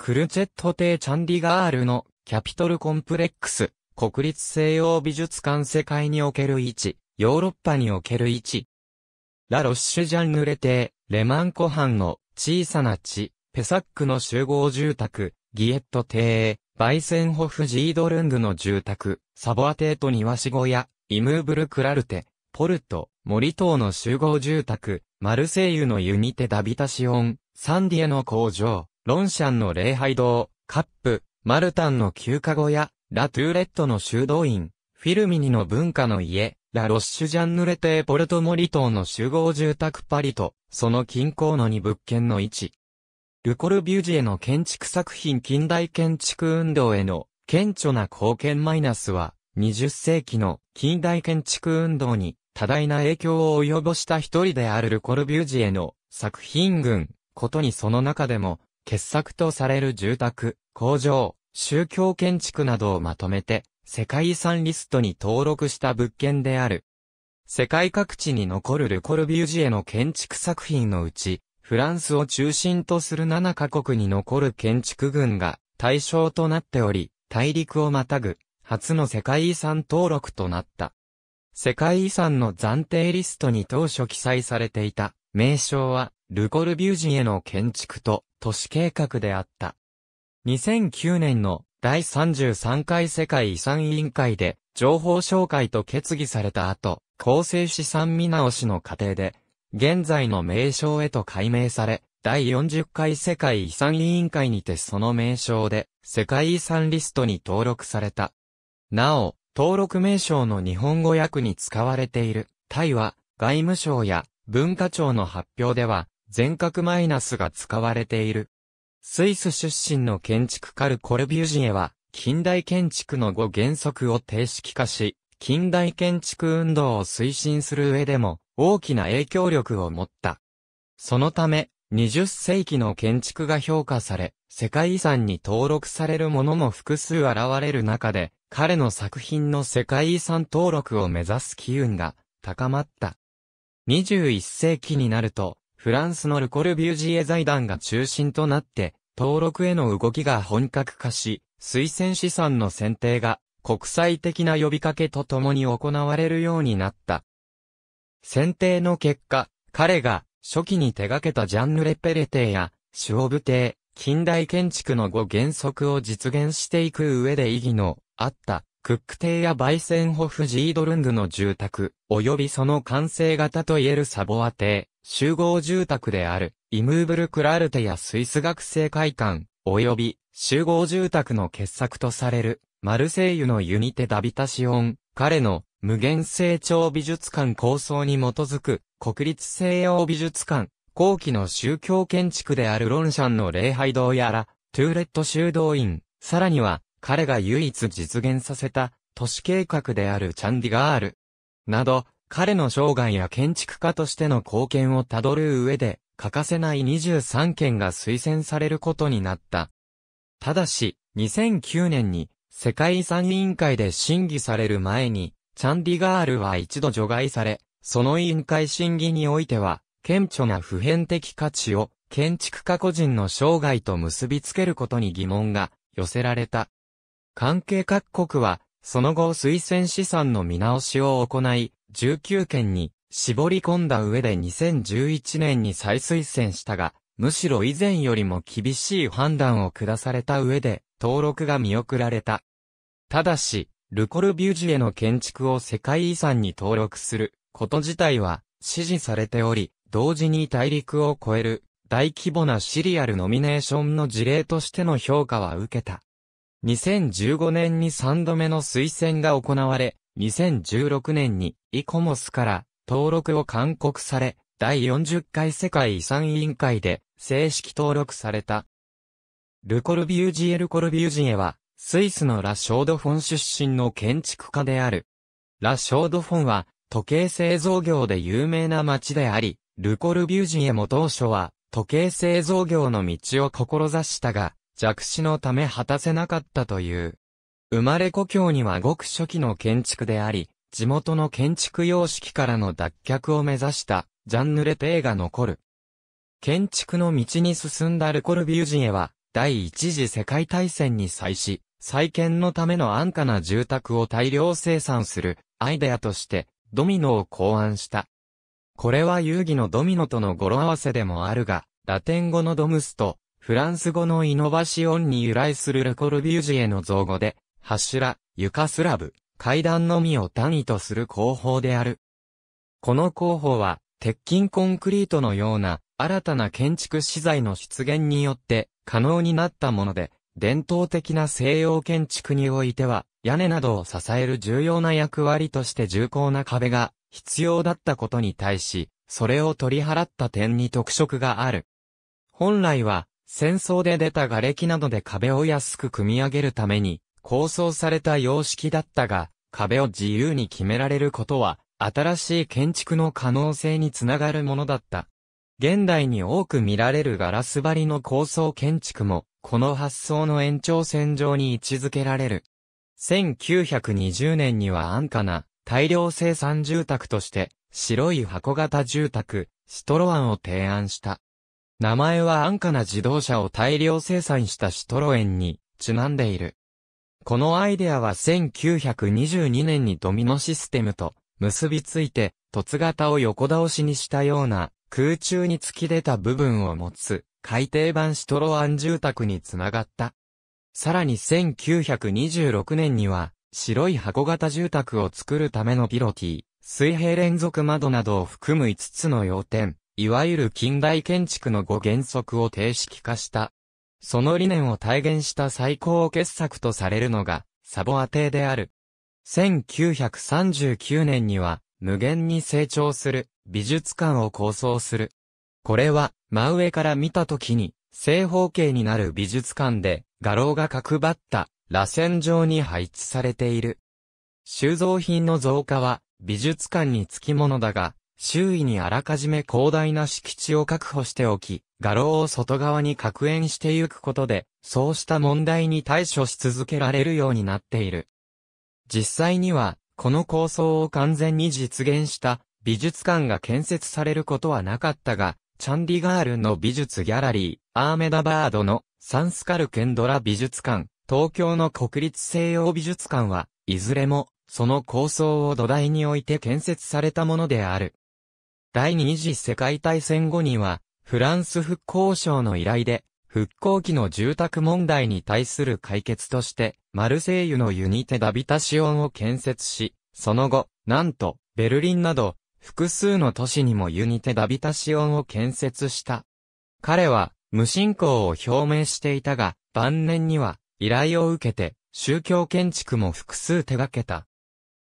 クルチェット帝チャンディガールのキャピトルコンプレックス、国立西洋美術館世界における位置、ヨーロッパにおける位置。ラ・ロッシュジャンヌレ帝、レマン湖畔の小さな地、ペサックの集合住宅、ギエット帝バイセンホフ・ジードルングの住宅、サボアテとト庭仕小屋、イムーブル・クラルテ、ポルト、森島の集合住宅、マルセイユのユニテ・ダビタシオン、サンディエの工場、ロンシャンの礼拝堂、カップ、マルタンの休暇小屋、ラトゥーレットの修道院、フィルミニの文化の家、ラ・ロッシュ・ジャンヌレテポルトモリ島の集合住宅パリと、その近郊の2物件の位置。ルコルビュジエの建築作品近代建築運動への顕著な貢献マイナスは、20世紀の近代建築運動に多大な影響を及ぼした一人であるルコルビュジエの作品群、ことにその中でも傑作とされる住宅、工場、宗教建築などをまとめて、世界遺産リストに登録した物件である。世界各地に残るルコルビュージエの建築作品のうち、フランスを中心とする7カ国に残る建築群が対象となっており、大陸をまたぐ、初の世界遺産登録となった。世界遺産の暫定リストに当初記載されていた名称は、ルコルビュージエの建築と都市計画であった。2009年の第33回世界遺産委員会で情報紹介と決議された後、構成資産見直しの過程で、現在の名称へと改名され、第40回世界遺産委員会にてその名称で世界遺産リストに登録された。なお、登録名称の日本語訳に使われているタイは外務省や文化庁の発表では全角マイナスが使われている。スイス出身の建築カル・コルビュジエは、近代建築の5原則を定式化し、近代建築運動を推進する上でも大きな影響力を持った。そのため、20世紀の建築が評価され、世界遺産に登録されるものも複数現れる中で、彼の作品の世界遺産登録を目指す機運が高まった。21世紀になると、フランスのルコルビュージエ財団が中心となって、登録への動きが本格化し、推薦資産の選定が国際的な呼びかけとともに行われるようになった。選定の結果、彼が初期に手掛けたジャンヌ・レペレテや、シュオブテ近代建築の5原則を実現していく上で意義のあった、クック邸やバイセンホフ・ジードルングの住宅、及びその完成型といえるサボア邸、集合住宅である、イムーブル・クラルテやスイス学生会館、及び集合住宅の傑作とされる、マルセイユのユニテ・ダビタシオン、彼の無限成長美術館構想に基づく国立西洋美術館、後期の宗教建築であるロンシャンの礼拝堂やら、トゥーレット修道院、さらには彼が唯一実現させた都市計画であるチャンディガール、など、彼の生涯や建築家としての貢献をたどる上で、欠かせない23件が推薦されることになった。ただし、2009年に世界遺産委員会で審議される前に、チャンディガールは一度除外され、その委員会審議においては、顕著な普遍的価値を建築家個人の生涯と結びつけることに疑問が寄せられた。関係各国は、その後推薦資産の見直しを行い、19件に絞り込んだ上で2011年に再推薦したが、むしろ以前よりも厳しい判断を下された上で、登録が見送られた。ただし、ルコルビュジュへの建築を世界遺産に登録すること自体は支持されており、同時に大陸を超える大規模なシリアルノミネーションの事例としての評価は受けた。2015年に3度目の推薦が行われ、2016年にイコモスから登録を勧告され、第40回世界遺産委員会で正式登録された。ルコルビュージエ・ルコルビュージエは、スイスのラ・ショードフォン出身の建築家である。ラ・ショードフォンは、時計製造業で有名な町であり、ルコルビュージエも当初は、時計製造業の道を志したが、弱視のため果たせなかったという。生まれ故郷にはごく初期の建築であり、地元の建築様式からの脱却を目指したジャンヌ・レペーが残る。建築の道に進んだルコルビュージエは、第一次世界大戦に際し、再建のための安価な住宅を大量生産するアイデアとしてドミノを考案した。これは遊戯のドミノとの語呂合わせでもあるが、ラテン語のドムスとフランス語のイノバシオンに由来するルコルビュージエの造語で、柱、床スラブ、階段のみを単位とする工法である。この工法は、鉄筋コンクリートのような新たな建築資材の出現によって可能になったもので、伝統的な西洋建築においては、屋根などを支える重要な役割として重厚な壁が必要だったことに対し、それを取り払った点に特色がある。本来は、戦争で出た瓦礫などで壁を安く組み上げるために、構想された様式だったが、壁を自由に決められることは、新しい建築の可能性につながるものだった。現代に多く見られるガラス張りの高層建築も、この発想の延長線上に位置づけられる。1920年には安価な大量生産住宅として、白い箱型住宅、シトロアンを提案した。名前は安価な自動車を大量生産したシトロ園にちなんでいる。このアイデアは1922年にドミノシステムと結びついて、凸型を横倒しにしたような空中に突き出た部分を持つ海底版シトロアン住宅につながった。さらに1926年には白い箱型住宅を作るためのピロティ、水平連続窓などを含む5つの要点、いわゆる近代建築の5原則を定式化した。その理念を体現した最高傑作とされるのが、サボア邸である。1939年には、無限に成長する美術館を構想する。これは、真上から見た時に、正方形になる美術館で、画廊が角張った螺旋状に配置されている。収蔵品の増加は、美術館につきものだが、周囲にあらかじめ広大な敷地を確保しておき、画廊を外側に格縁してゆくことで、そうした問題に対処し続けられるようになっている。実際には、この構想を完全に実現した美術館が建設されることはなかったが、チャンディガールの美術ギャラリー、アーメダバードのサンスカルケンドラ美術館、東京の国立西洋美術館は、いずれも、その構想を土台において建設されたものである。第二次世界大戦後には、フランス復興省の依頼で、復興期の住宅問題に対する解決として、マルセイユのユニテ・ダビタシオンを建設し、その後、なんと、ベルリンなど、複数の都市にもユニテ・ダビタシオンを建設した。彼は、無信仰を表明していたが、晩年には、依頼を受けて、宗教建築も複数手掛けた。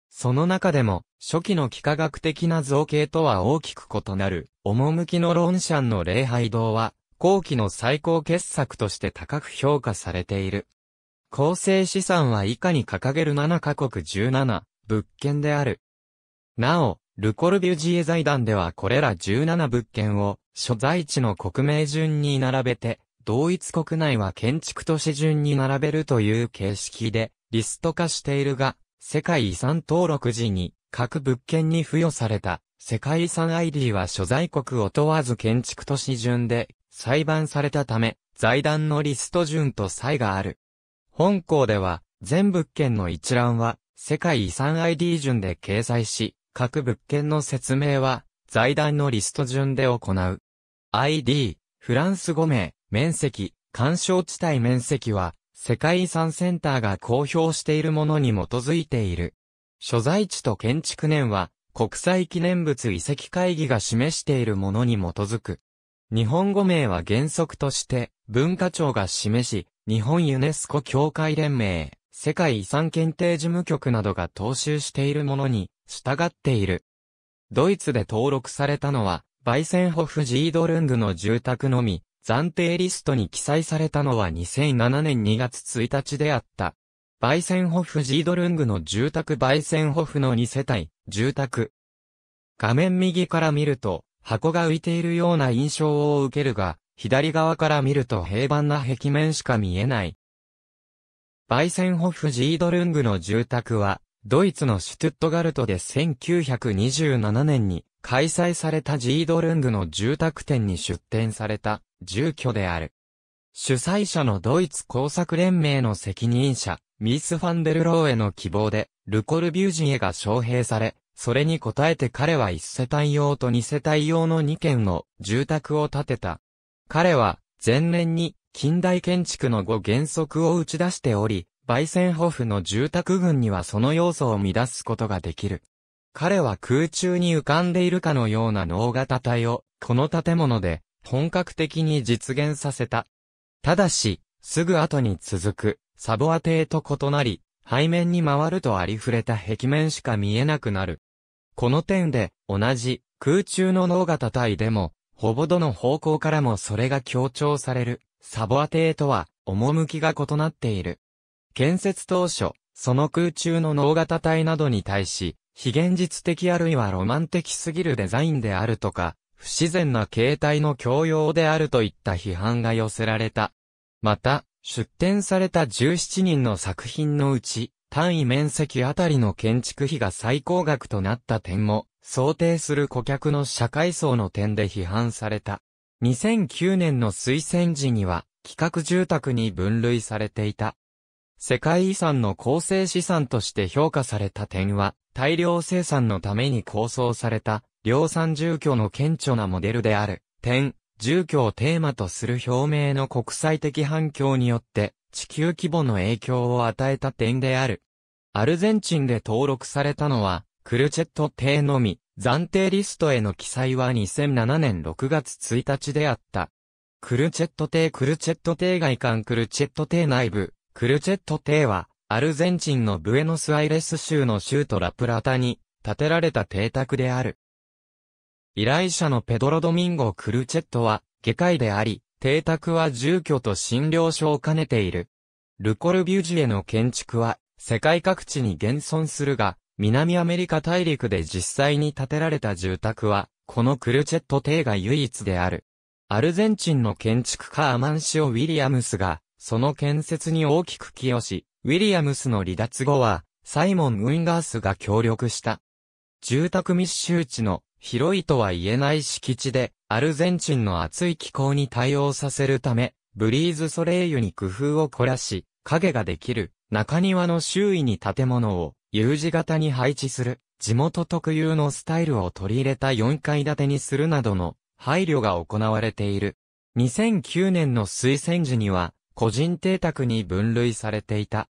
その中でも、初期の幾何学的な造形とは大きく異なる、趣のロンシャンの礼拝堂は、後期の最高傑作として高く評価されている。構成資産は以下に掲げる7カ国17物件である。なお、ルコルビュジエ財団ではこれら17物件を所在地の国名順に並べて、同一国内は建築都市順に並べるという形式でリスト化しているが、世界遺産登録時に各物件に付与された世界遺産 ID は所在国を問わず建築都市順で裁判されたため、財団のリスト順と差異がある。本校では、全物件の一覧は、世界遺産 ID 順で掲載し、各物件の説明は、財団のリスト順で行う。ID、フランス5名、面積、干渉地帯面積は、世界遺産センターが公表しているものに基づいている。所在地と建築年は、国際記念物遺跡会議が示しているものに基づく。日本語名は原則として、文化庁が示し、日本ユネスコ協会連盟、世界遺産検定事務局などが踏襲しているものに、従っている。ドイツで登録されたのは、バイセンホフ・ジードルングの住宅のみ、暫定リストに記載されたのは2007年2月1日であった。バイセンホフジードルングの住宅バイセンホフの2世帯、住宅。画面右から見ると、箱が浮いているような印象を受けるが、左側から見ると平板な壁面しか見えない。バイセンホフジードルングの住宅は、ドイツのシュトゥットガルトで1927年に開催されたジードルングの住宅店に出展された住居である。主催者のドイツ工作連盟の責任者、ミース・ファンデルローへの希望で、ルコルビュージエが招聘され、それに応えて彼は1世帯用と2世帯用の2軒の住宅を建てた。彼は、前年に近代建築の5原則を打ち出しており、バイセンホフの住宅群にはその要素を乱すことができる。彼は空中に浮かんでいるかのような脳型体を、この建物で本格的に実現させた。ただし、すぐ後に続く、サボア邸と異なり、背面に回るとありふれた壁面しか見えなくなる。この点で、同じ、空中の脳型体でも、ほぼどの方向からもそれが強調される、サボア邸とは、趣が異なっている。建設当初、その空中の脳型体などに対し、非現実的あるいはロマン的すぎるデザインであるとか、不自然な形態の強要であるといった批判が寄せられた。また、出展された17人の作品のうち、単位面積あたりの建築費が最高額となった点も、想定する顧客の社会層の点で批判された。2009年の推薦時には、企画住宅に分類されていた。世界遺産の構成資産として評価された点は、大量生産のために構想された量産住居の顕著なモデルである、点、住居をテーマとする表明の国際的反響によって、地球規模の影響を与えた点である。アルゼンチンで登録されたのは、クルチェット邸のみ、暫定リストへの記載は2007年6月1日であった。クルチェット邸クルチェット邸外観クルチェット邸内部、クルチェット邸は、アルゼンチンのブエノスアイレス州の州都ラプラタに建てられた邸宅である。依頼者のペドロ・ドミンゴ・クルチェットは、外科医であり、邸宅は住居と診療所を兼ねている。ルコルビュジエの建築は、世界各地に現存するが、南アメリカ大陸で実際に建てられた住宅は、このクルチェット邸が唯一である。アルゼンチンの建築家アマンシオ・ウィリアムスが、その建設に大きく寄与し、ウィリアムスの離脱後は、サイモン・ウィンガースが協力した。住宅密集地の広いとは言えない敷地で、アルゼンチンの暑い気候に対応させるため、ブリーズソレイユに工夫を凝らし、影ができる、中庭の周囲に建物を U 字型に配置する、地元特有のスタイルを取り入れた4階建てにするなどの配慮が行われている。2009年の推薦時には、個人邸宅に分類されていた。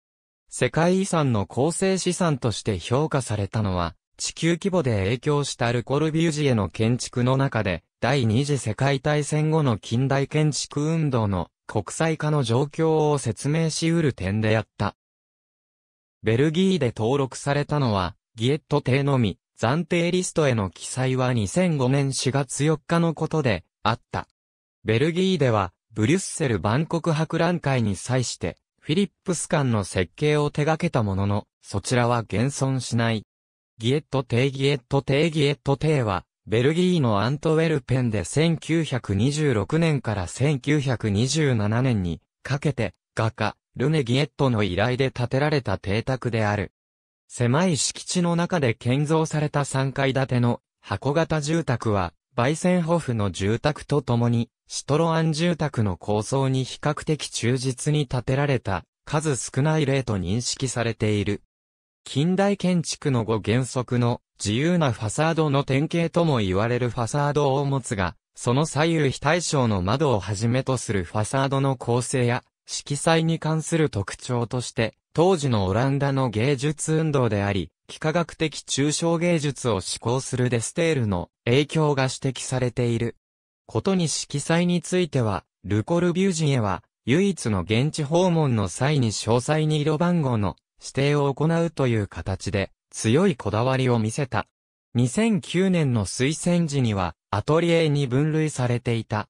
世界遺産の構成資産として評価されたのは、地球規模で影響したルコルビュージエの建築の中で、第二次世界大戦後の近代建築運動の国際化の状況を説明し得る点であった。ベルギーで登録されたのは、ギエット邸のみ、暫定リストへの記載は2005年4月4日のことで、あった。ベルギーでは、ブリュッセル万国博覧会に際して、フィリップス館の設計を手掛けたものの、そちらは現存しない。ギエットテイギエットテイギエットテイは、ベルギーのアントウェルペンで1926年から1927年にかけて画家、ルネ・ギエットの依頼で建てられた邸宅である。狭い敷地の中で建造された3階建ての箱型住宅は、バイセンホフの住宅とともに、シトロアン住宅の構想に比較的忠実に建てられた、数少ない例と認識されている。近代建築の5原則の自由なファサードの典型とも言われるファサードを持つが、その左右非対称の窓をはじめとするファサードの構成や色彩に関する特徴として、当時のオランダの芸術運動であり、幾何学的抽象芸術を志向するデステールの影響が指摘されている。ことに色彩については、ルコルビュージエは、唯一の現地訪問の際に詳細に色番号の指定を行うという形で、強いこだわりを見せた。2009年の推薦時には、アトリエに分類されていた。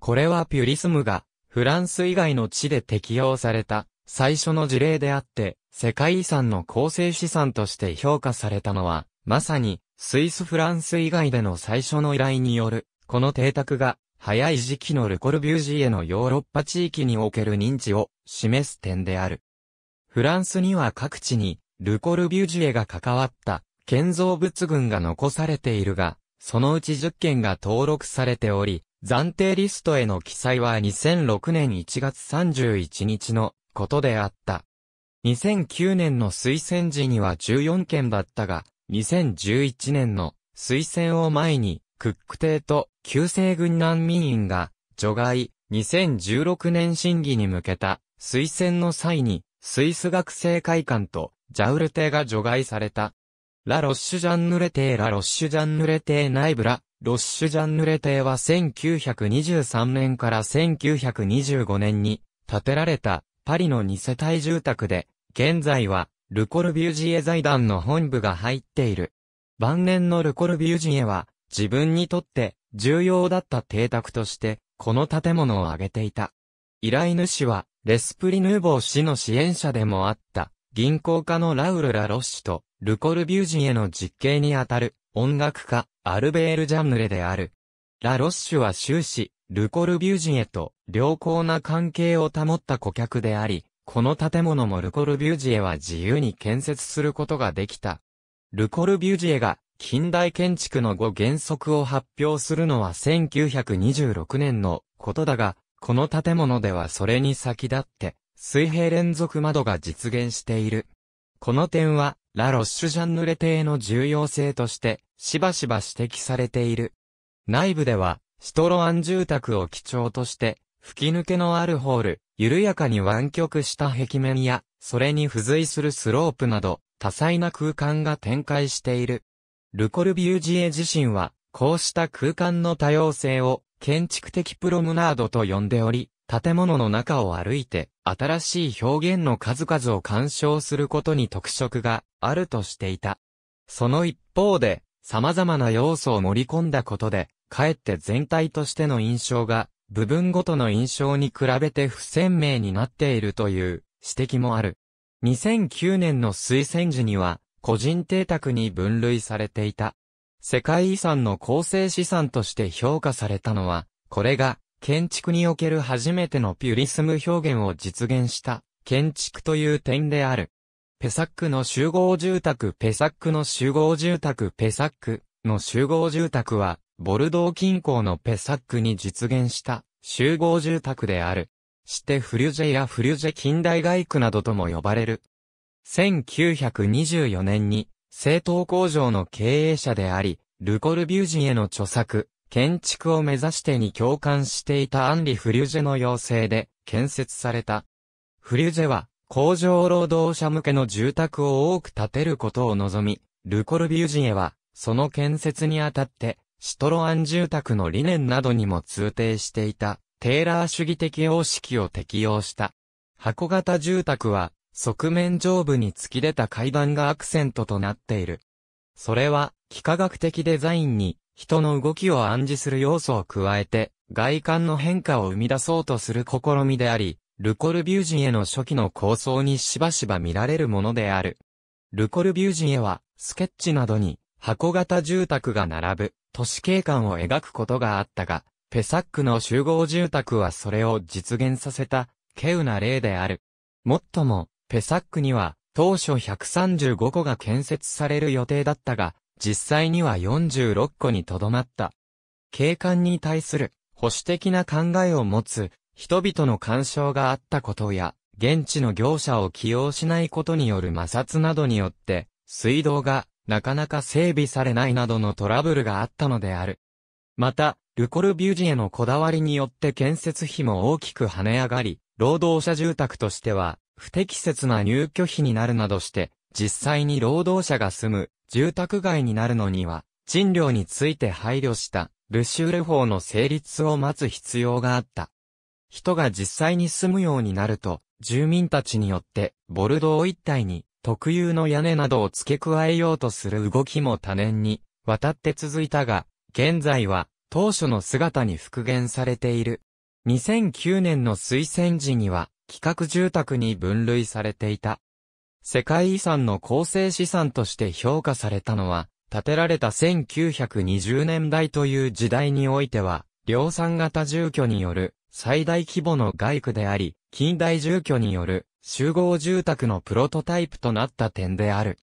これはピュリスムが、フランス以外の地で適用された、最初の事例であって、世界遺産の構成資産として評価されたのは、まさに、スイスフランス以外での最初の依頼による、この邸宅が、早い時期のルコルビュージーへのヨーロッパ地域における認知を示す点である。フランスには各地に、ルコルビュジエが関わった、建造物群が残されているが、そのうち10件が登録されており、暫定リストへの記載は2006年1月31日のことであった。2009年の推薦時には14件だったが、2011年の推薦を前に、クック帝と旧制軍難民員が除外、2016年審議に向けた推薦の際にスイス学生会館とジャウル邸が除外された。ラ・ロッシュ・ジャンヌレテー・ラ・ロッシュ・ジャンヌレテナ内部ラ・ロッシュ・ジャンヌレテーは1923年から1925年に建てられたパリの2世帯住宅で、現在はルコルビュージエ財団の本部が入っている。晩年のルコルビュージエは自分にとって重要だった邸宅としてこの建物を挙げていた。依頼主はレスプリヌーボー氏の支援者でもあった、銀行家のラウル・ラ・ロッシュと、ルコルビュージへの実刑にあたる、音楽家、アルベール・ジャンヌレである。ラ・ロッシュは終始、ルコルビュージへと良好な関係を保った顧客であり、この建物もルコルビュージエは自由に建設することができた。ルコルビュージエが近代建築の5原則を発表するのは1926年のことだが、この建物ではそれに先立って、水平連続窓が実現している。この点は、ラ・ロッシュ・ジャンヌレ邸の重要性として、しばしば指摘されている。内部では、シトロアン住宅を基調として、吹き抜けのあるホール、緩やかに湾曲した壁面や、それに付随するスロープなど、多彩な空間が展開している。ルコルビュージエ自身は、こうした空間の多様性を建築的プロムナードと呼んでおり、建物の中を歩いて、新しい表現の数々を鑑賞することに特色があるとしていた。その一方で、様々な要素を盛り込んだことで、かえって全体としての印象が、部分ごとの印象に比べて不鮮明になっているという指摘もある。2009年の推薦時には、個人邸宅に分類されていた。世界遺産の構成資産として評価されたのは、これが建築における初めてのピュリスム表現を実現した建築という点である。ペサックの集合住宅ペサックの集合住宅ペサックの集合住宅は、ボルドー近郊のペサックに実現した集合住宅である。してフリュジェやフリュジェ近代外区などとも呼ばれる。1924年に政党工場の経営者であり、ルコルビュージへの著作、建築を目指してに共感していたアンリ・フリュージェの要請で建設された。フリュージェは工場労働者向けの住宅を多く建てることを望み、ルコルビュージエはその建設にあたってシトロアン住宅の理念などにも通底していたテーラー主義的様式を適用した。箱型住宅は側面上部に突き出た階段がアクセントとなっている。それは、幾何学的デザインに、人の動きを暗示する要素を加えて、外観の変化を生み出そうとする試みであり、ルコルビュージンへの初期の構想にしばしば見られるものである。ルコルビュージンへは、スケッチなどに、箱型住宅が並ぶ、都市景観を描くことがあったが、ペサックの集合住宅はそれを実現させた、稀有な例である。もっとも、ペサックには当初135個が建設される予定だったが、実際には46個にとどまった。景観に対する保守的な考えを持つ人々の干渉があったことや、現地の業者を起用しないことによる摩擦などによって、水道がなかなか整備されないなどのトラブルがあったのである。また、ルコルビュジエのこだわりによって建設費も大きく跳ね上がり、労働者住宅としては不適切な入居費になるなどして、実際に労働者が住む住宅街になるのには、賃料について配慮したルシュール法の成立を待つ必要があった。人が実際に住むようになると、住民たちによって、ボルドー一帯に特有の屋根などを付け加えようとする動きも多年に渡って続いたが、現在は当初の姿に復元されている。2009年の推薦時には、企画住宅に分類されていた。世界遺産の構成資産として評価されたのは、建てられた1920年代という時代においては、量産型住居による最大規模の外区であり、近代住居による集合住宅のプロトタイプとなった点である。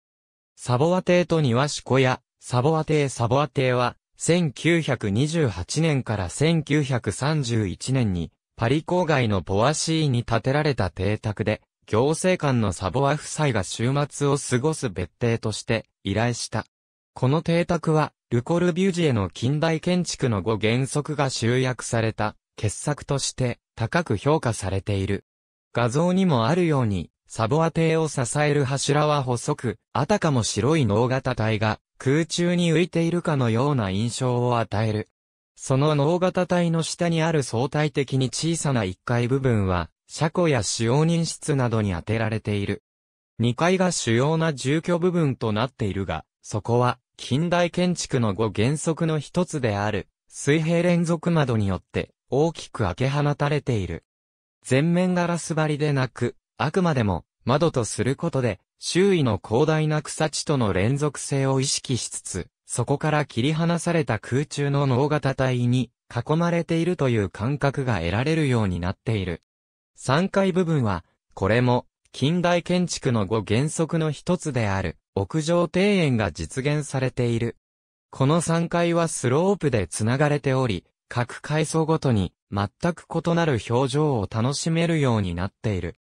サボア邸と庭子小屋、サボア邸サボア邸は、1928年から1931年にパリ郊外のポワシーに建てられた邸宅で、行政官のサボア夫妻が週末を過ごす別邸として依頼した。この邸宅は、ルコルビュジエの近代建築の5原則が集約された傑作として高く評価されている。画像にもあるように、サボア邸を支える柱は細く、あたかも白い脳型体が空中に浮いているかのような印象を与える。その脳型体の下にある相対的に小さな1階部分は、車庫や使用人室などに当てられている。2階が主要な住居部分となっているが、そこは、近代建築の5原則の一つである、水平連続窓によって、大きく開け放たれている。全面ガラス張りでなく、あくまでも、窓とすることで、周囲の広大な草地との連続性を意識しつつ、そこから切り離された空中の脳型体に囲まれているという感覚が得られるようになっている。3階部分は、これも近代建築の5原則の一つである屋上庭園が実現されている。この3階はスロープで繋がれており、各階層ごとに全く異なる表情を楽しめるようになっている。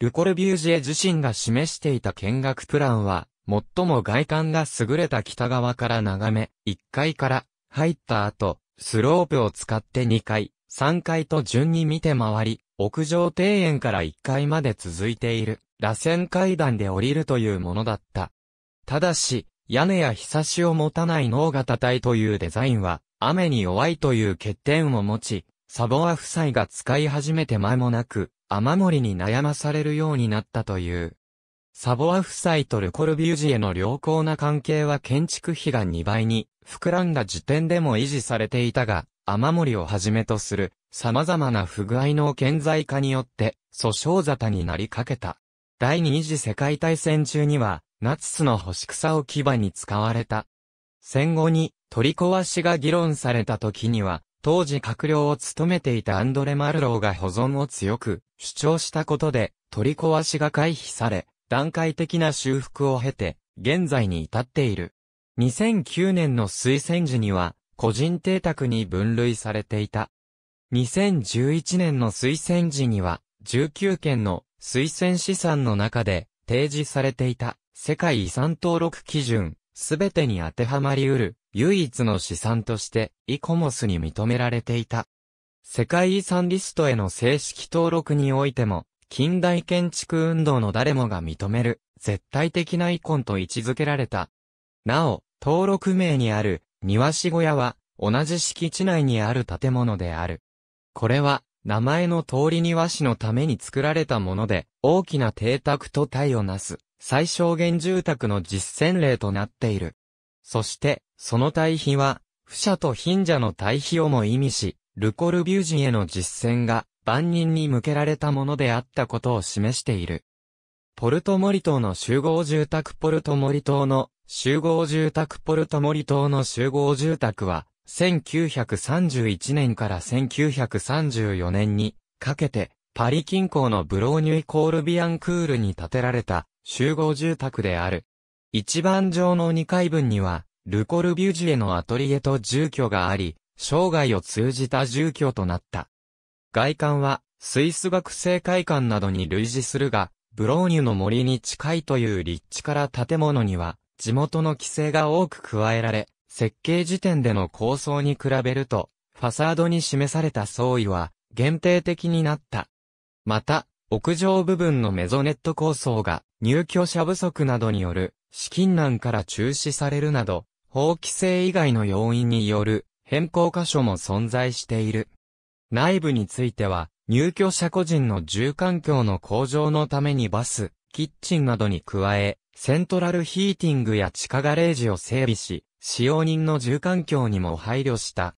ルコルビュージェ自身が示していた見学プランは、最も外観が優れた北側から眺め、1階から入った後、スロープを使って2階、3階と順に見て回り、屋上庭園から1階まで続いている、螺旋階段で降りるというものだった。ただし、屋根や日差しを持たない脳型体というデザインは、雨に弱いという欠点を持ち、サボア夫妻が使い始めて間もなく、雨漏りに悩まされるようになったという。サボア夫妻とルコルビュージエの良好な関係は建築費が2倍に膨らんだ時点でも維持されていたが、雨漏りをはじめとする様々な不具合の顕在化によって訴訟沙汰になりかけた。第二次世界大戦中には、ナツスの干し草を牙に使われた。戦後に取り壊しが議論された時には、当時閣僚を務めていたアンドレ・マルローが保存を強く主張したことで取り壊しが回避され、段階的な修復を経て、現在に至っている。2009年の推薦時には、個人邸宅に分類されていた。2011年の推薦時には、19件の推薦資産の中で提示されていた世界遺産登録基準、すべてに当てはまりうる唯一の資産としてイコモスに認められていた。世界遺産リストへの正式登録においても近代建築運動の誰もが認める、絶対的なイコンと位置づけられた。なお、登録名にある、庭師小屋は、同じ敷地内にある建物である。これは、名前の通り庭師のために作られたもので、大きな邸宅と体をなす、最小限住宅の実践例となっている。そして、その対比は、不者と貧者の対比をも意味し、ルコルビュージへの実践が、万人に向けられたものであったことを示している。ポルトモリ島の集合住宅ポルトモリ島の集合住宅ポルトモリ島の集合住宅は、1931年から1934年にかけて、パリ近郊のブローニュイコールビアンクールに建てられた集合住宅である。一番上の2階分には、ルコルビュジエのアトリエと住居があり、生涯を通じた住居となった。外観は、スイス学生会館などに類似するが、ブローニュの森に近いという立地から建物には、地元の規制が多く加えられ、設計時点での構想に比べると、ファサードに示された相違は限定的になった。また、屋上部分のメゾネット構想が入居者不足などによる資金難から中止されるなど、法規制以外の要因による変更箇所も存在している。内部については、入居者個人の住環境の向上のためにバス、キッチンなどに加え、セントラルヒーティングや地下ガレージを整備し、使用人の住環境にも配慮した。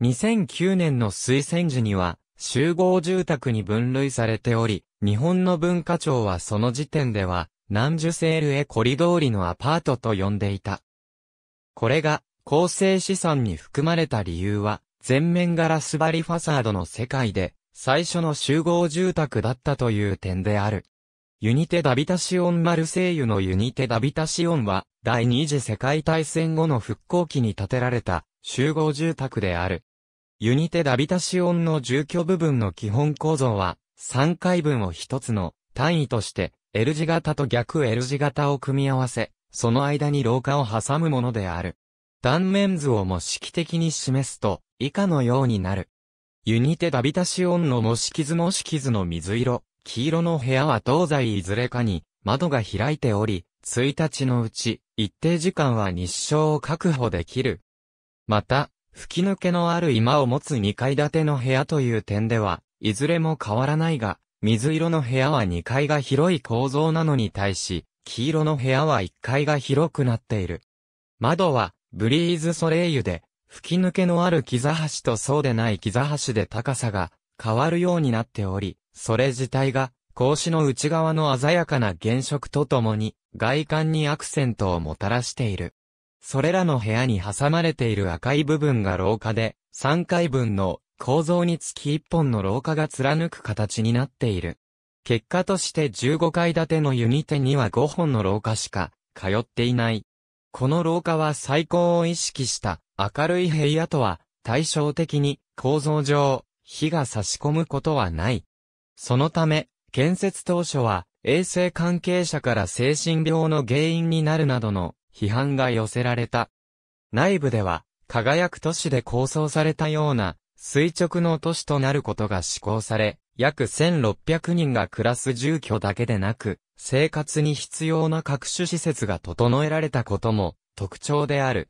2009年の推薦時には、集合住宅に分類されており、日本の文化庁はその時点では、南樹セールへコリ通りのアパートと呼んでいた。これが、構成資産に含まれた理由は、全面ガラス張りファサードの世界で、最初の集合住宅だったという点である。ユニテ・ダビタシオン・マルセイユのユニテ・ダビタシオンは、第二次世界大戦後の復興期に建てられた集合住宅である。ユニテ・ダビタシオンの住居部分の基本構造は、3階分を一つの単位として、L 字型と逆 L 字型を組み合わせ、その間に廊下を挟むものである。断面図を模式的に示すと、以下のようになる。ユニテダビタシオンの模式図模式図の水色、黄色の部屋は東西いずれかに窓が開いており、1日のうち一定時間は日照を確保できる。また、吹き抜けのある居間を持つ2階建ての部屋という点では、いずれも変わらないが、水色の部屋は2階が広い構造なのに対し、黄色の部屋は1階が広くなっている。窓は、ブリーズソレイユで、吹き抜けのある木座橋とそうでない木座橋で高さが変わるようになっており、それ自体が、格子の内側の鮮やかな原色とともに、外観にアクセントをもたらしている。それらの部屋に挟まれている赤い部分が廊下で、3階分の構造につき1本の廊下が貫く形になっている。結果として15階建てのユニテには5本の廊下しか通っていないこの廊下は最高を意識した明るい部屋とは対照的に構造上火が差し込むことはない。そのため建設当初は衛生関係者から精神病の原因になるなどの批判が寄せられた。内部では輝く都市で構想されたような垂直の都市となることが施行され、約1600人が暮らす住居だけでなく、生活に必要な各種施設が整えられたことも特徴である。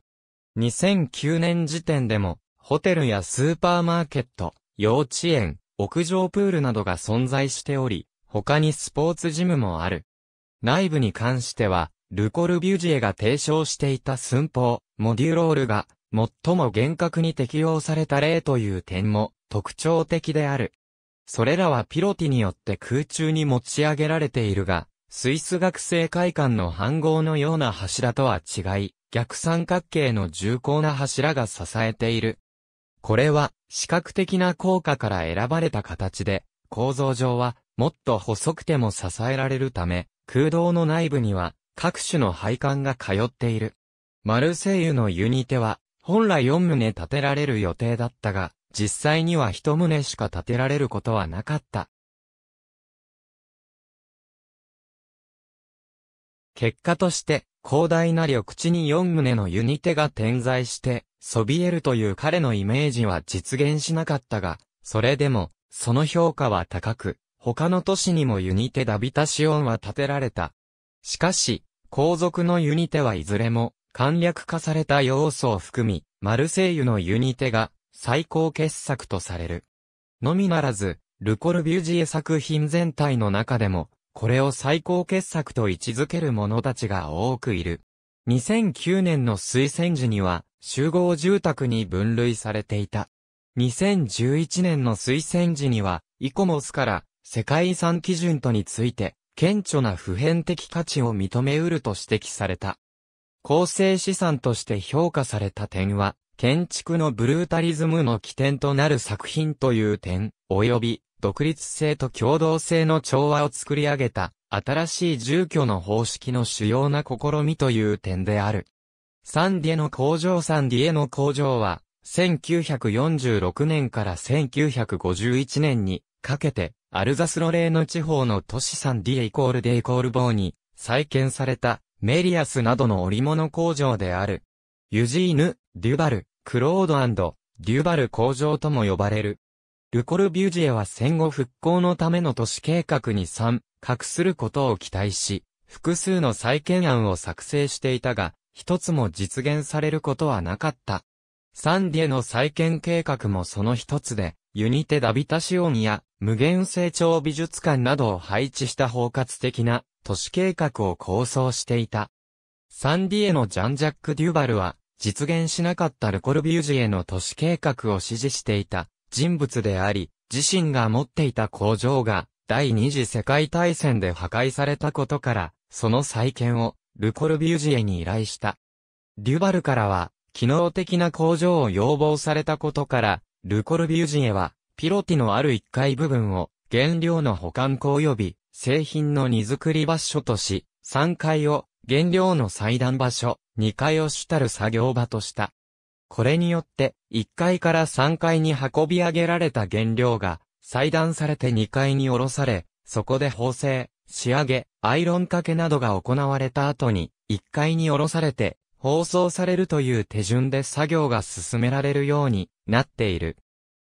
2009年時点でも、ホテルやスーパーマーケット、幼稚園、屋上プールなどが存在しており、他にスポーツジムもある。内部に関しては、ルコルビュジエが提唱していた寸法、モデュロールが、最も厳格に適用された例という点も特徴的である。それらはピロティによって空中に持ち上げられているが、スイス学生会館の飯号のような柱とは違い、逆三角形の重厚な柱が支えている。これは、視覚的な効果から選ばれた形で、構造上は、もっと細くても支えられるため、空洞の内部には、各種の配管が通っている。マルセイユのユニテは、本来4棟建てられる予定だったが、実際には一棟しか建てられることはなかった。結果として、広大な緑地に4棟のユニテが点在して、そびえるという彼のイメージは実現しなかったが、それでも、その評価は高く、他の都市にもユニテダビタシオンは建てられた。しかし、皇族のユニテはいずれも、簡略化された要素を含み、マルセイユのユニテが、最高傑作とされる。のみならず、ルコルビュジエ作品全体の中でも、これを最高傑作と位置づける者たちが多くいる。2009年の推薦時には、集合住宅に分類されていた。2011年の推薦時には、イコモスから世界遺産基準とについて、顕著な普遍的価値を認めうると指摘された。構成資産として評価された点は、建築のブルータリズムの起点となる作品という点、及び、独立性と共同性の調和を作り上げた、新しい住居の方式の主要な試みという点である。サンディエの工場サンディエの工場は、1946年から1951年にかけて、アルザスロレーヌ地方の都市サンディエイコールデイコールボーに再建されたメリアスなどの織物工場である。ユジーヌ・デュバル、クロードデュバル工場とも呼ばれる。ルコルビュジエは戦後復興のための都市計画に参画することを期待し、複数の再建案を作成していたが、一つも実現されることはなかった。サンディエの再建計画もその一つで、ユニテ・ダビタシオンや無限成長美術館などを配置した包括的な都市計画を構想していた。サンディエのジャンジャック・デュバルは実現しなかったルコルビュージエの都市計画を支持していた人物であり、自身が持っていた工場が第二次世界大戦で破壊されたことから、その再建をルコルビュージエに依頼した。デュバルからは、機能的な工場を要望されたことから、ルコルビュージエは、ピロティのある1階部分を、原料の保管庫及び、製品の荷造り場所とし、3階を、原料の裁断場所、2階を主たる作業場とした。これによって、1階から3階に運び上げられた原料が、裁断されて2階に下ろされ、そこで縫製、仕上げ、アイロン掛けなどが行われた後に、1階に下ろされて、放送されるという手順で作業が進められるようになっている。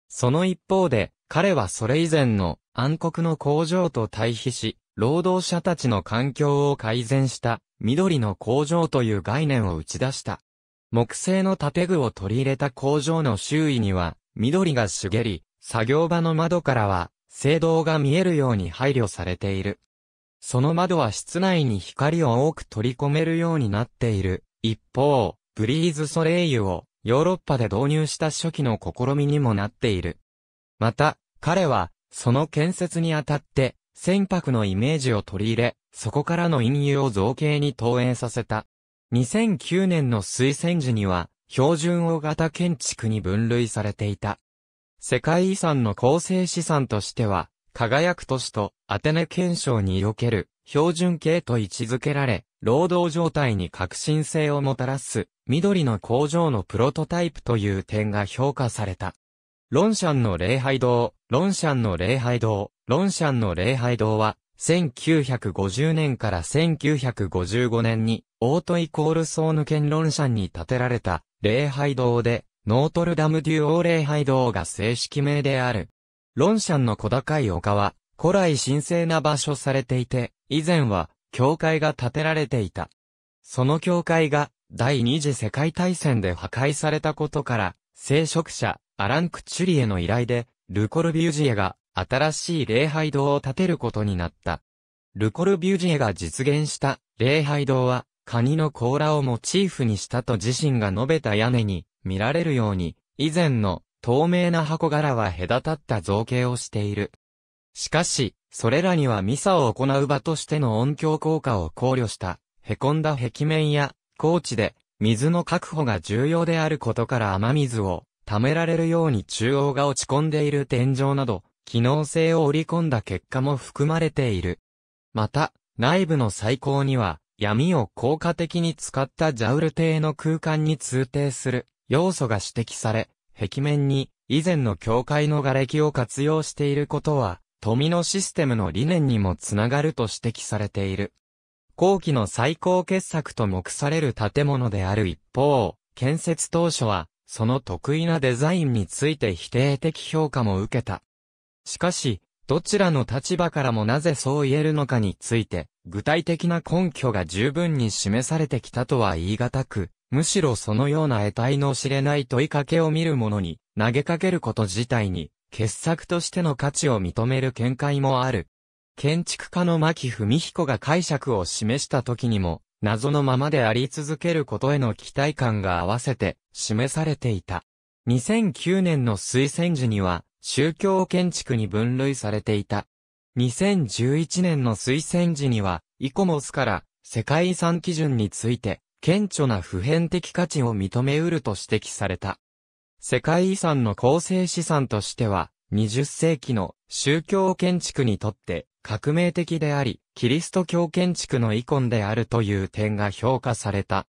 その一方で、彼はそれ以前の暗黒の工場と対比し、労働者たちの環境を改善した緑の工場という概念を打ち出した。木製の建具を取り入れた工場の周囲には、緑が茂り、作業場の窓からは、聖堂が見えるように配慮されている。その窓は室内に光を多く取り込めるようになっている。一方、ブリーズソレイユをヨーロッパで導入した初期の試みにもなっている。また、彼は、その建設にあたって、船舶のイメージを取り入れ、そこからの引用を造形に投影させた。2009年の推薦時には、標準大型建築に分類されていた。世界遺産の構成資産としては、輝く都市とアテネ憲章における標準系と位置づけられ、労働状態に革新性をもたらす緑の工場のプロトタイプという点が評価された。ロンシャンの礼拝堂、ロンシャンの礼拝堂、ロンシャンの礼拝堂は、1950年から1955年に、オートイコールソーヌ県ロンシャンに建てられた礼拝堂で、ノートルダムデュオー礼拝堂が正式名である。ロンシャンの小高い丘は、古来神聖な場所されていて、以前は、教会が建てられていた。その教会が、第二次世界大戦で破壊されたことから、聖職者、アラン・クチュリエの依頼で、ルコルビュージエが新しい礼拝堂を建てることになった。ルコルビュージエが実現した礼拝堂は、カニの甲羅をモチーフにしたと自身が述べた屋根に見られるように、以前の透明な箱柄は隔たった造形をしている。しかし、それらにはミサを行う場としての音響効果を考慮した、凹んだ壁面や、高地で、水の確保が重要であることから雨水を貯められるように中央が落ち込んでいる天井など、機能性を織り込んだ結果も含まれている。また、内部の最高には、闇を効果的に使ったジャウル邸の空間に通底する要素が指摘され、壁面に以前の教会の瓦礫を活用していることは、富のシステムの理念にもつながると指摘されている。後期の最高傑作と目される建物である一方、建設当初はその得意なデザインについて否定的評価も受けた。しかし、どちらの立場からもなぜそう言えるのかについて、具体的な根拠が十分に示されてきたとは言い難く、むしろそのような得体の知れない問いかけを見る者に投げかけること自体に、傑作としての価値を認める見解もある。建築家の牧文彦が解釈を示した時にも、謎のままであり続けることへの期待感が合わせて示されていた。2009年の推薦時には宗教建築に分類されていた。2011年の推薦時にはイコモスから世界遺産基準について顕著な普遍的価値を認め得ると指摘された。世界遺産の構成資産としては、20世紀の宗教建築にとって革命的であり、キリスト教建築のイコンであるという点が評価された。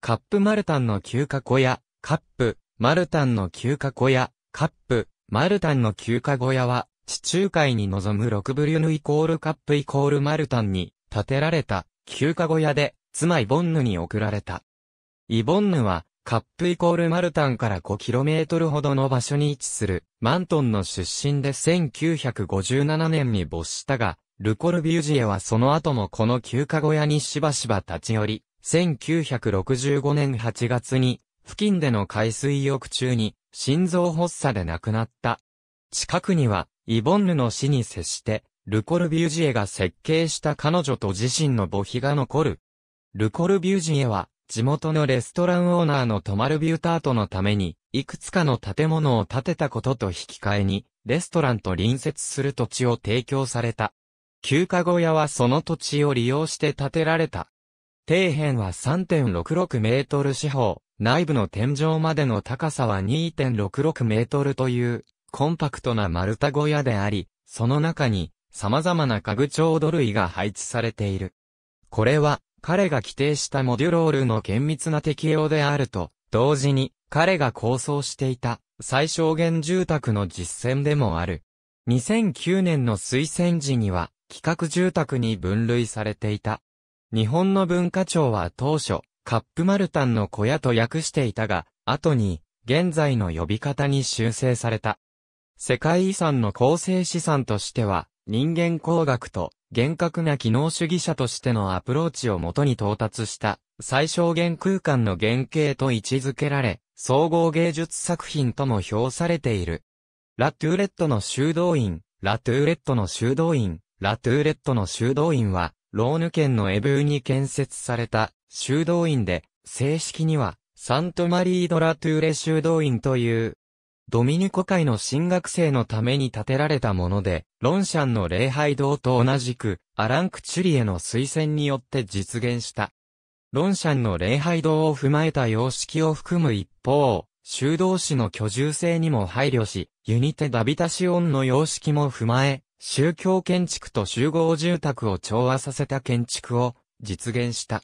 カップマルタンの休暇小屋、カップ、マルタンの休暇小屋、カップ、マルタンの休暇小屋は、地中海に臨むロクブリュヌイコールカップイコールマルタンに建てられた休暇小屋で、妻イボンヌに贈られた。イボンヌはカップイコールマルタンから 5km ほどの場所に位置する、マントンの出身で1957年に没したが、ルコルビュージエはその後もこの休暇小屋にしばしば立ち寄り、1965年8月に、付近での海水浴中に、心臓発作で亡くなった。近くには、イボンヌの死に接して、ルコルビュージエが設計した彼女と自身の墓碑が残る。ルコルビュジエは、地元のレストランオーナーのトマルビュータートのために、いくつかの建物を建てたことと引き換えに、レストランと隣接する土地を提供された。休暇小屋はその土地を利用して建てられた。底辺は3.66メートル四方、内部の天井までの高さは2.66メートルという、コンパクトな丸太小屋であり、その中に、様々な家具調度類が配置されている。これは、彼が規定したモデュロールの厳密な適用であると、同時に、彼が構想していた、最小限住宅の実践でもある。2009年の推薦時には、企画住宅に分類されていた。日本の文化庁は当初、カップマルタンの小屋と訳していたが、後に、現在の呼び方に修正された。世界遺産の構成資産としては、人間工学と厳格な機能主義者としてのアプローチをもとに到達した最小限空間の原型と位置づけられ、総合芸術作品とも評されている。ラ・トゥーレットの修道院、ラ・トゥーレットの修道院、ラ・トゥーレットの修道院は、ローヌ県のエブーに建設された修道院で、正式には、サントマリード・ラ・トゥーレ修道院というドミニコ会の新学生のために建てられたもので、ロンシャンの礼拝堂と同じく、アラン・クチュリエの推薦によって実現した。ロンシャンの礼拝堂を踏まえた様式を含む一方、修道士の居住性にも配慮し、ユニテ・ダビタシオンの様式も踏まえ、宗教建築と集合住宅を調和させた建築を実現した。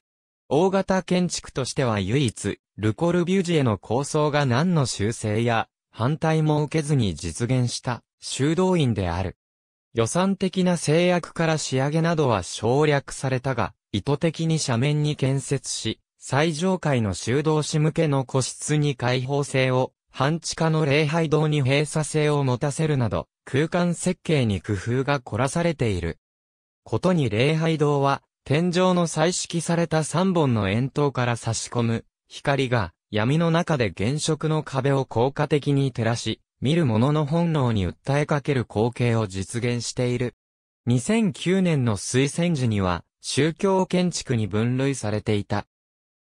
大型建築としては唯一、ルコルビュジエの構想が何の修正や反対も受けずに実現した修道院である。予算的な制約から仕上げなどは省略されたが、意図的に斜面に建設し、最上階の修道士向けの個室に開放性を、半地下の礼拝堂に閉鎖性を持たせるなど、空間設計に工夫が凝らされている。ことに礼拝堂は、天井の彩色された3本の円筒から差し込む、光が、闇の中で現職の壁を効果的に照らし、見る者の本能に訴えかける光景を実現している。2009年の推薦時には、宗教建築に分類されていた。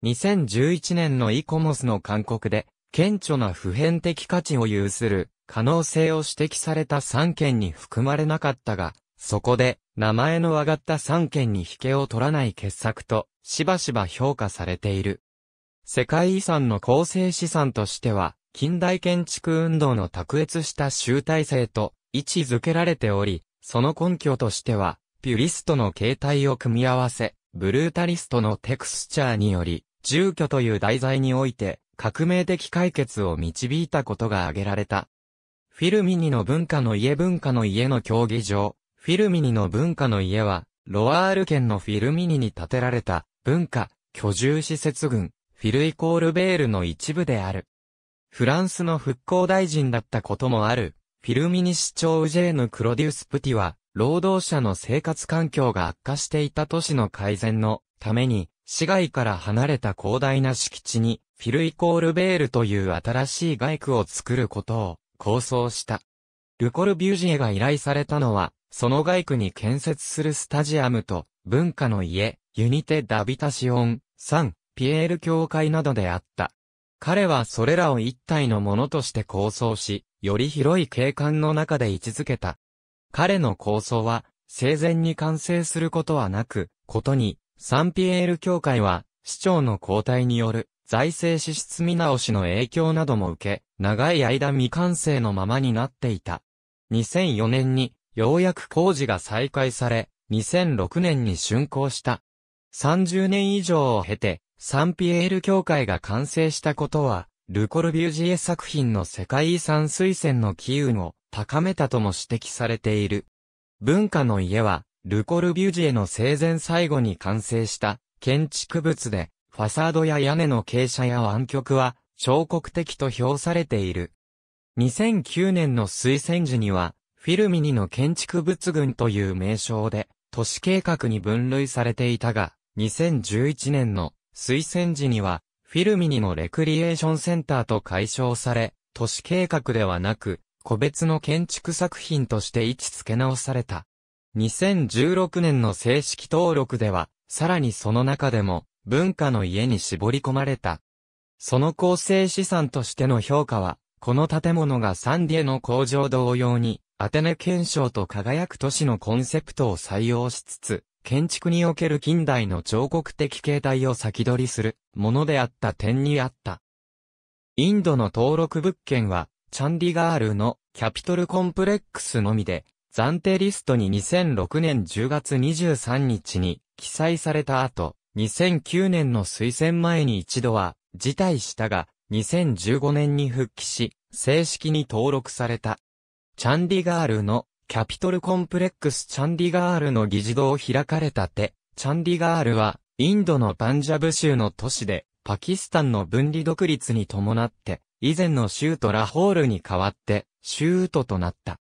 2011年のイコモスの勧告で、顕著な普遍的価値を有する可能性を指摘された3件に含まれなかったが、そこで名前の上がった3件に引けを取らない傑作としばしば評価されている。世界遺産の構成資産としては、近代建築運動の卓越した集大成と位置づけられており、その根拠としては、ピュリストの形態を組み合わせ、ブルータリストのテクスチャーにより、住居という題材において、革命的解決を導いたことが挙げられた。フィルミニの文化の家文化の家の競技場、フィルミニの文化の家は、ロワール県のフィルミニに建てられた、文化、居住施設群、フィルイコールベールの一部である。フランスの復興大臣だったこともある、フィルミニ市長ウジェーヌ・クロデュース・プティは、労働者の生活環境が悪化していた都市の改善のために、市街から離れた広大な敷地に、フィルイコールベールという新しい街区を作ることを構想した。ルコルビュージエが依頼されたのは、その街区に建設するスタジアムと、文化の家、ユニテ・ダビタシオン、3、ピエール教会などであった。彼はそれらを一体のものとして構想し、より広い景観の中で位置づけた。彼の構想は、生前に完成することはなく、ことに、サンピエール教会は、市長の交代による財政支出見直しの影響なども受け、長い間未完成のままになっていた。2004年に、ようやく工事が再開され、2006年に竣工した。30年以上を経て、サンピエール教会が完成したことは、ルコルビュージエ作品の世界遺産推薦の機運を高めたとも指摘されている。文化の家は、ルコルビュージエの生前最後に完成した建築物で、ファサードや屋根の傾斜や湾曲は彫刻的と評されている。2009年の推薦時には、フィルミニの建築物群という名称で、都市計画に分類されていたが、2011年の推薦時には、フィルミニのレクリエーションセンターと解消され、都市計画ではなく、個別の建築作品として位置付け直された。2016年の正式登録では、さらにその中でも、文化の家に絞り込まれた。その構成資産としての評価は、この建物がサンディエの工場同様に、アテネ憲章と輝く都市のコンセプトを採用しつつ、建築における近代の彫刻的形態を先取りするものであった点にあった。インドの登録物件は、チャンディガールのキャピトルコンプレックスのみで、暫定リストに2006年10月23日に記載された後、2009年の推薦前に一度は辞退したが、2015年に復帰し、正式に登録された。チャンディガールのキャピトルコンプレックスチャンディガールの議事堂を開かれたて、チャンディガールは、インドのパンジャブ州の都市で、パキスタンの分離独立に伴って、以前の州都ラホールに代わって、州都となった。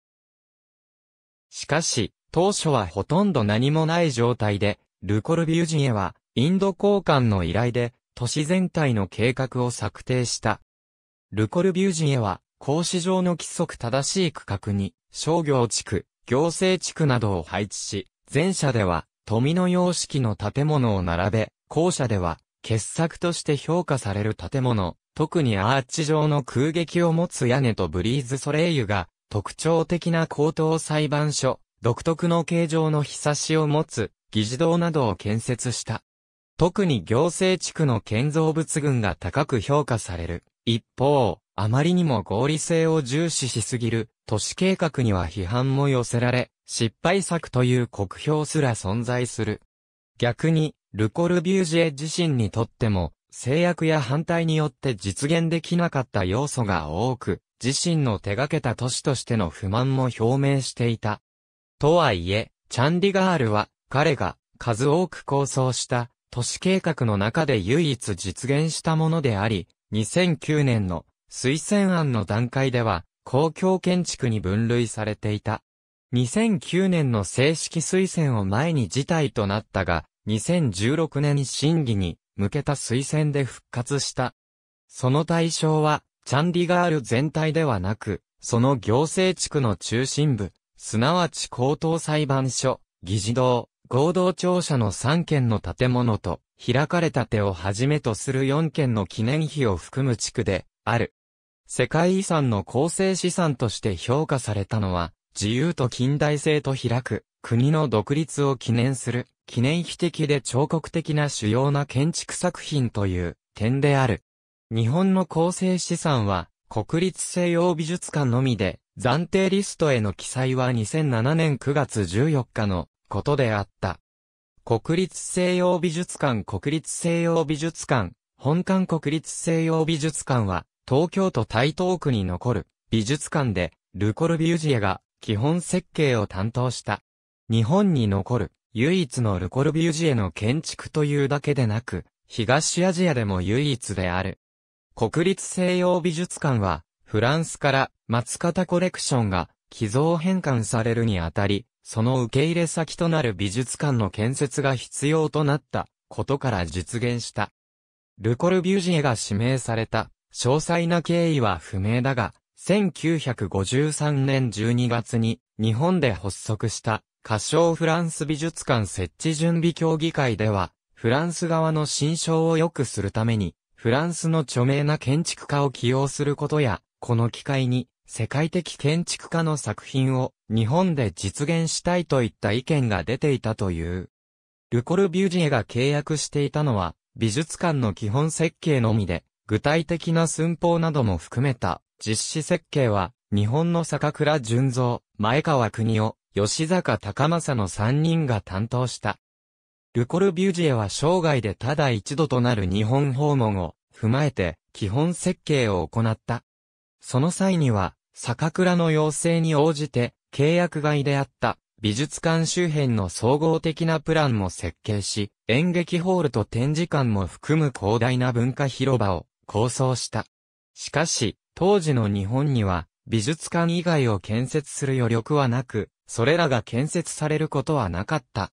しかし、当初はほとんど何もない状態で、ルコルビュージエは、インド交換の依頼で、都市全体の計画を策定した。ルコルビュージエは、格子上の規則正しい区画に、商業地区、行政地区などを配置し、前者では、富の様式の建物を並べ、後者では、傑作として評価される建物、特にアーチ状の空撃を持つ屋根とブリーズソレイユが、特徴的な高等裁判所、独特の形状の日差しを持つ、議事堂などを建設した。特に行政地区の建造物群が高く評価される。一方、あまりにも合理性を重視しすぎる都市計画には批判も寄せられ、失敗作という酷評すら存在する。逆に、ルコルビュージェ自身にとっても、制約や反対によって実現できなかった要素が多く、自身の手掛けた都市としての不満も表明していた。とはいえ、チャンディガールは、彼が数多く構想した都市計画の中で唯一実現したものであり、2009年の推薦案の段階では、公共建築に分類されていた。2009年の正式推薦を前に事態となったが、2016年審議に向けた推薦で復活した。その対象は、チャンディガール全体ではなく、その行政地区の中心部、すなわち高等裁判所、議事堂、合同庁舎の3件の建物と、開かれた手をはじめとする4件の記念碑を含む地区で、ある。世界遺産の構成資産として評価されたのは、自由と近代性と開く、国の独立を記念する、記念碑的で彫刻的な主要な建築作品という点である。日本の構成資産は、国立西洋美術館のみで、暫定リストへの記載は2007年9月14日のことであった。国立西洋美術館国立西洋美術館本館国立西洋美術館は東京都台東区に残る美術館で、ルコルビュジエが基本設計を担当した。日本に残る唯一のルコルビュジエの建築というだけでなく、東アジアでも唯一である。国立西洋美術館は、フランスから松方コレクションが寄贈返還されるにあたり、その受け入れ先となる美術館の建設が必要となったことから実現した。ルコルビュジエが指名された詳細な経緯は不明だが、1953年12月に日本で発足した歌唱フランス美術館設置準備協議会では、フランス側の心象を良くするために、フランスの著名な建築家を起用することや、この機会に世界的建築家の作品を日本で実現したいといった意見が出ていたという。ルコルビュジエが契約していたのは美術館の基本設計のみで、具体的な寸法なども含めた実施設計は、日本の坂倉淳造、前川国夫、吉坂高正の3人が担当した。ルコルビュジエは生涯でただ一度となる日本訪問を踏まえて基本設計を行った。その際には、坂倉の要請に応じて契約外であった美術館周辺の総合的なプランも設計し、演劇ホールと展示館も含む広大な文化広場を構想した。しかし、当時の日本には、美術館以外を建設する余力はなく、それらが建設されることはなかった。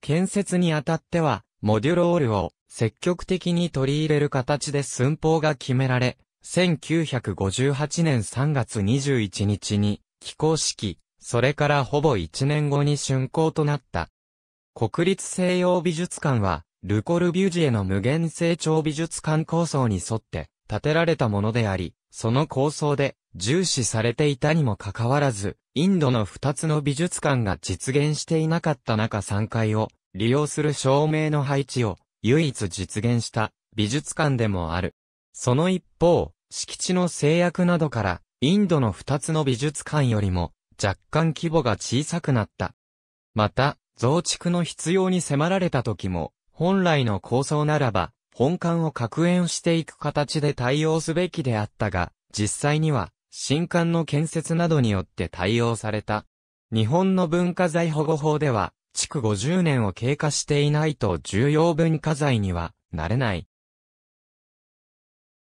建設にあたっては、モデュロールを積極的に取り入れる形で寸法が決められ、1958年3月21日に起工式、それからほぼ1年後に竣工となった。国立西洋美術館はルコルビュジエの無限成長美術館構想に沿って建てられたものであり、その構想で重視されていたにもかかわらず、インドの2つの美術館が実現していなかった中3階を利用する照明の配置を唯一実現した美術館でもある。その一方、敷地の制約などから、インドの2つの美術館よりも若干規模が小さくなった。また、増築の必要に迫られた時も、本来の構想ならば、本館を格円していく形で対応すべきであったが、実際には、新館の建設などによって対応された。日本の文化財保護法では、築50年を経過していないと重要文化財にはなれない。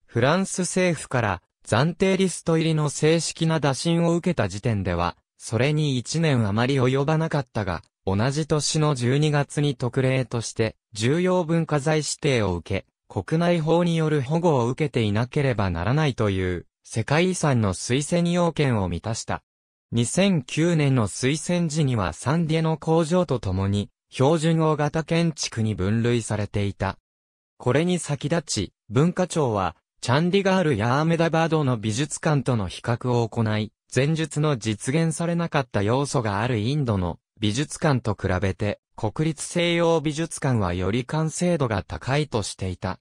フランス政府から暫定リスト入りの正式な打診を受けた時点では、それに1年余り及ばなかったが、同じ年の12月に特例として重要文化財指定を受け、国内法による保護を受けていなければならないという世界遺産の推薦要件を満たした。2009年の推薦時にはサンディエの工場とともに標準大型建築に分類されていた。これに先立ち、文化庁はチャンディガールやアーメダバードの美術館との比較を行い、前述の実現されなかった要素があるインドの美術館と比べて、国立西洋美術館はより完成度が高いとしていた。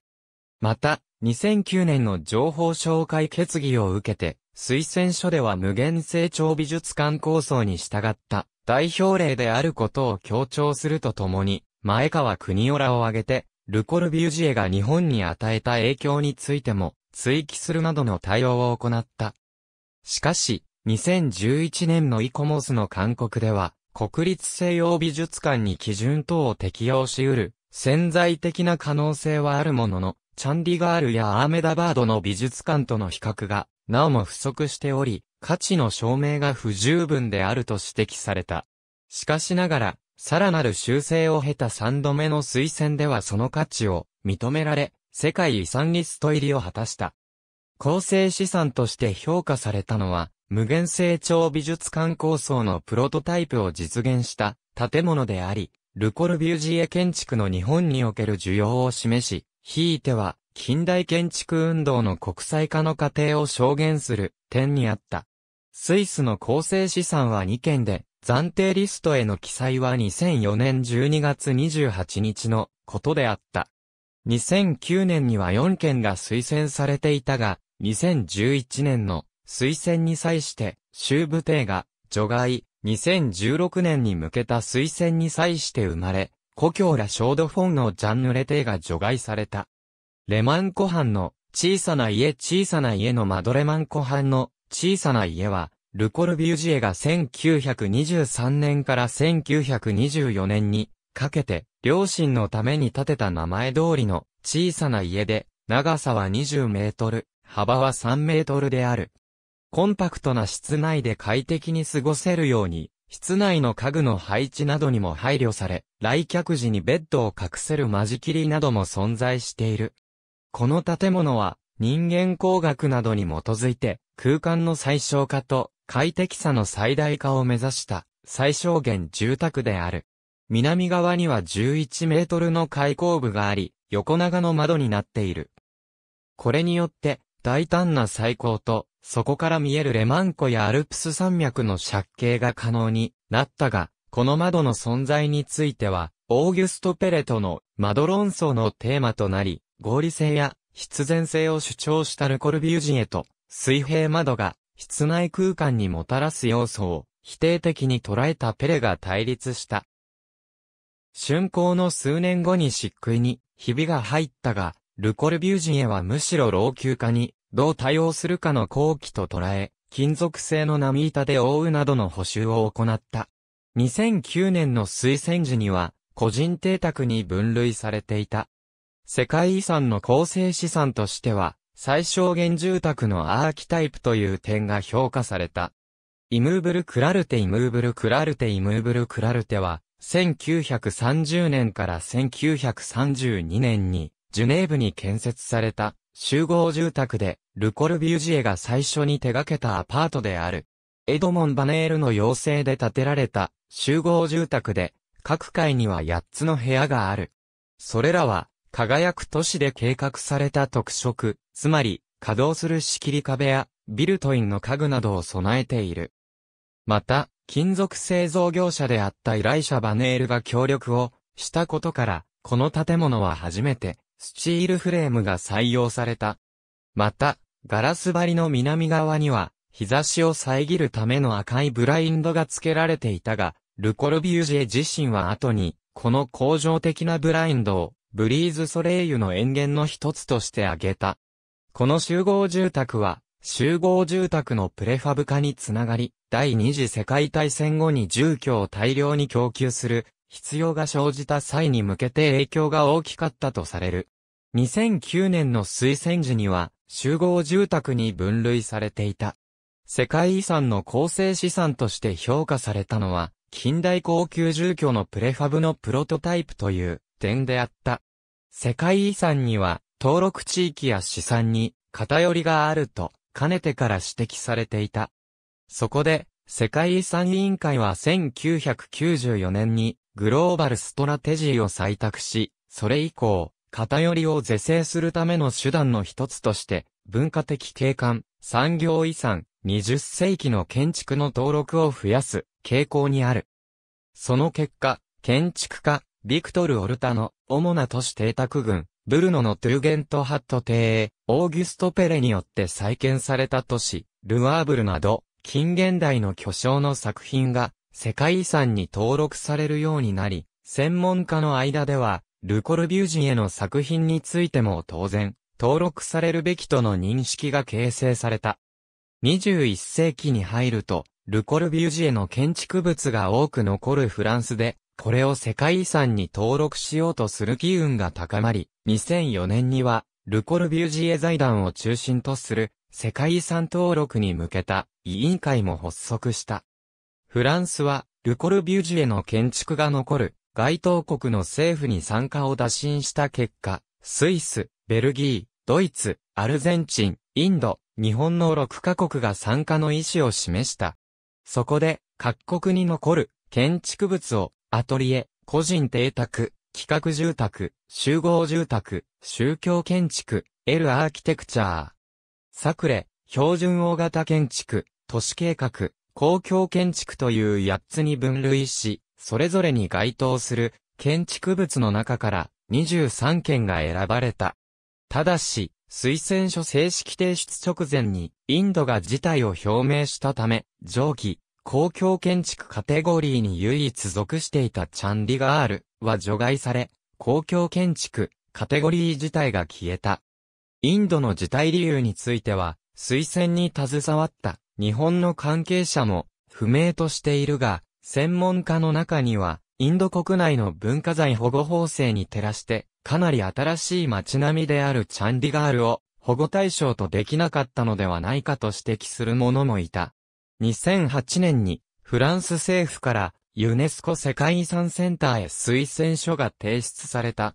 また、2009年の情報紹介決議を受けて、推薦書では無限成長美術館構想に従った代表例であることを強調するとともに、前川国夫らを挙げて、ルコルビュージエが日本に与えた影響についても、追記するなどの対応を行った。しかし、2011年のイコモスの勧告では、国立西洋美術館に基準等を適用し得る、潜在的な可能性はあるものの、チャンディガールやアーメダバードの美術館との比較が、なおも不足しており、価値の証明が不十分であると指摘された。しかしながら、さらなる修正を経た3度目の推薦ではその価値を認められ、世界遺産リスト入りを果たした。構成資産として評価されたのは、無限成長美術館構想のプロトタイプを実現した建物であり、ルコルビュージエ建築の日本における需要を示し、ひいては近代建築運動の国際化の過程を証言する点にあった。スイスの構成資産は2件で、暫定リストへの記載は2004年12月28日のことであった。2009年には4件が推薦されていたが、2011年の推薦に際して、州部帝が、除外、2016年に向けた推薦に際して生まれ、故郷ら小土フォンのジャンヌレ帝が除外された。レマン湖畔の小さな家小さな家のマドレマン湖畔の小さな家は、ルコルビュージエが1923年から1924年にかけて、両親のために建てた名前通りの小さな家で、長さは20メートル、幅は3メートルである。コンパクトな室内で快適に過ごせるように、室内の家具の配置などにも配慮され、来客時にベッドを隠せる間仕切りなども存在している。この建物は、人間工学などに基づいて、空間の最小化と快適さの最大化を目指した最小限住宅である。南側には11メートルの開口部があり、横長の窓になっている。これによって、大胆な最高とそこから見えるレマン湖やアルプス山脈の借景が可能になったが、この窓の存在については、オーギュスト・ペレトの窓論争のテーマとなり、合理性や必然性を主張したルコルビュージエと、水平窓が室内空間にもたらす要素を否定的に捉えたペレが対立した。竣工の数年後に漆喰にひびが入ったが、ルコルビュージエはむしろ老朽化にどう対応するかの後期と捉え、金属製の波板で覆うなどの補修を行った。2009年の推薦時には、個人邸宅に分類されていた。世界遺産の構成資産としては、最小限住宅のアーキタイプという点が評価された。イムーブル・クラルテ・イムーブル・クラルテ・イムーブル・クラルテは、1930年から1932年に、ジュネーブに建設された、集合住宅で、ルコルビュージエが最初に手掛けたアパートである。エドモン・バネールの要請で建てられた集合住宅で、各階には8つの部屋がある。それらは、輝く都市で計画された特色、つまり、稼働する仕切り壁や、ビルトインの家具などを備えている。また、金属製造業者であった依頼者バネールが協力をしたことから、この建物は初めてスチールフレームが採用された。また、ガラス張りの南側には、日差しを遮るための赤いブラインドが付けられていたが、ルコルビュージェ自身は後に、この恒常的なブラインドを、ブリーズソレイユの園源の一つとして挙げた。この集合住宅は、集合住宅のプレファブ化につながり、第二次世界大戦後に住居を大量に供給する必要が生じた際に向けて影響が大きかったとされる。2009年の推薦時には集合住宅に分類されていた。世界遺産の構成資産として評価されたのは、近代高級住居のプレファブのプロトタイプという点であった。世界遺産には登録地域や資産に偏りがあると、かねてから指摘されていた。そこで、世界遺産委員会は1994年にグローバルストラテジーを採択し、それ以降、偏りを是正するための手段の一つとして、文化的景観、産業遺産、20世紀の建築の登録を増やす傾向にある。その結果、建築家、ビクトル・オルタの主な都市邸宅群、ブルノのトゥーゲントハット邸へ、オーギュスト・ペレによって再建された都市、ルワーブルなど、近現代の巨匠の作品が世界遺産に登録されるようになり、専門家の間では、ルコルビュージへの作品についても当然、登録されるべきとの認識が形成された。21世紀に入ると、ルコルビュージエの建築物が多く残るフランスで、これを世界遺産に登録しようとする機運が高まり、2004年には、ルコルビュージエ財団を中心とする世界遺産登録に向けた委員会も発足した。フランスは、ルコルビュジュエの建築が残る、該当国の政府に参加を打診した結果、スイス、ベルギー、ドイツ、アルゼンチン、インド、日本の6カ国が参加の意思を示した。そこで、各国に残る建築物を、アトリエ、個人邸宅、企画住宅、集合住宅、宗教建築、L アーキテクチャー。サクレ、標準大型建築、都市計画、公共建築という8つに分類し、それぞれに該当する建築物の中から23件が選ばれた。ただし、推薦書正式提出直前にインドが事態を表明したため、上記、公共建築カテゴリーに唯一属していたチャンディガールは除外され、公共建築カテゴリー自体が消えた。インドの事態理由については、推薦に携わった日本の関係者も不明としているが、専門家の中には、インド国内の文化財保護法制に照らして、かなり新しい街並みであるチャンディガールを保護対象とできなかったのではないかと指摘する者もいた。2008年にフランス政府からユネスコ世界遺産センターへ推薦書が提出された。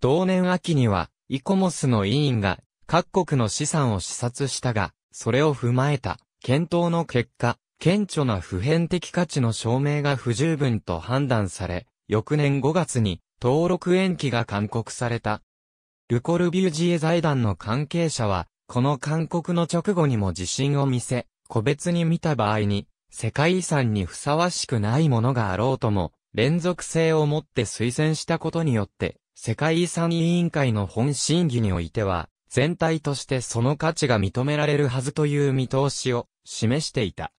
同年秋にはイコモスの委員が各国の資産を視察したが、それを踏まえた検討の結果、顕著な普遍的価値の証明が不十分と判断され、翌年5月に登録延期が勧告された。ルコルビュージエ財団の関係者は、この勧告の直後にも自信を見せ、個別に見た場合に、世界遺産にふさわしくないものがあろうとも、連続性をもって推薦したことによって、世界遺産委員会の本審議においては、全体としてその価値が認められるはずという見通しを示していた。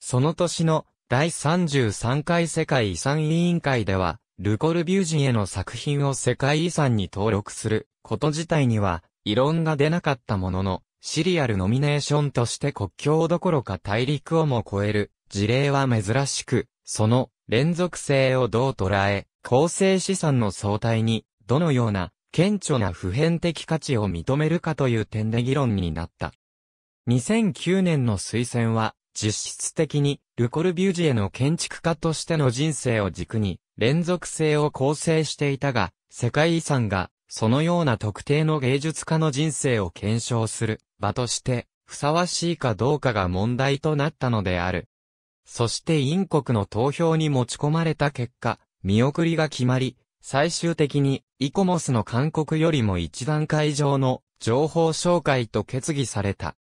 その年の第33回世界遺産委員会では、ルコルビュージンへの作品を世界遺産に登録すること自体には異論が出なかったものの、シリアルノミネーションとして国境どころか大陸をも超える事例は珍しく、その連続性をどう捉え、構成資産の相対にどのような顕著な普遍的価値を認めるかという点で議論になった。2009年の推薦は、実質的に、ルコルビュージエの建築家としての人生を軸に、連続性を構成していたが、世界遺産が、そのような特定の芸術家の人生を検証する場として、ふさわしいかどうかが問題となったのである。そして陰国の投票に持ち込まれた結果、見送りが決まり、最終的に、イコモスの勧告よりも一段階上の情報紹介と決議された。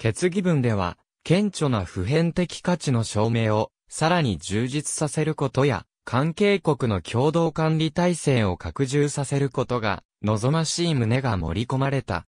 決議文では、顕著な普遍的価値の証明を、さらに充実させることや、関係国の共同管理体制を拡充させることが、望ましい旨が盛り込まれた。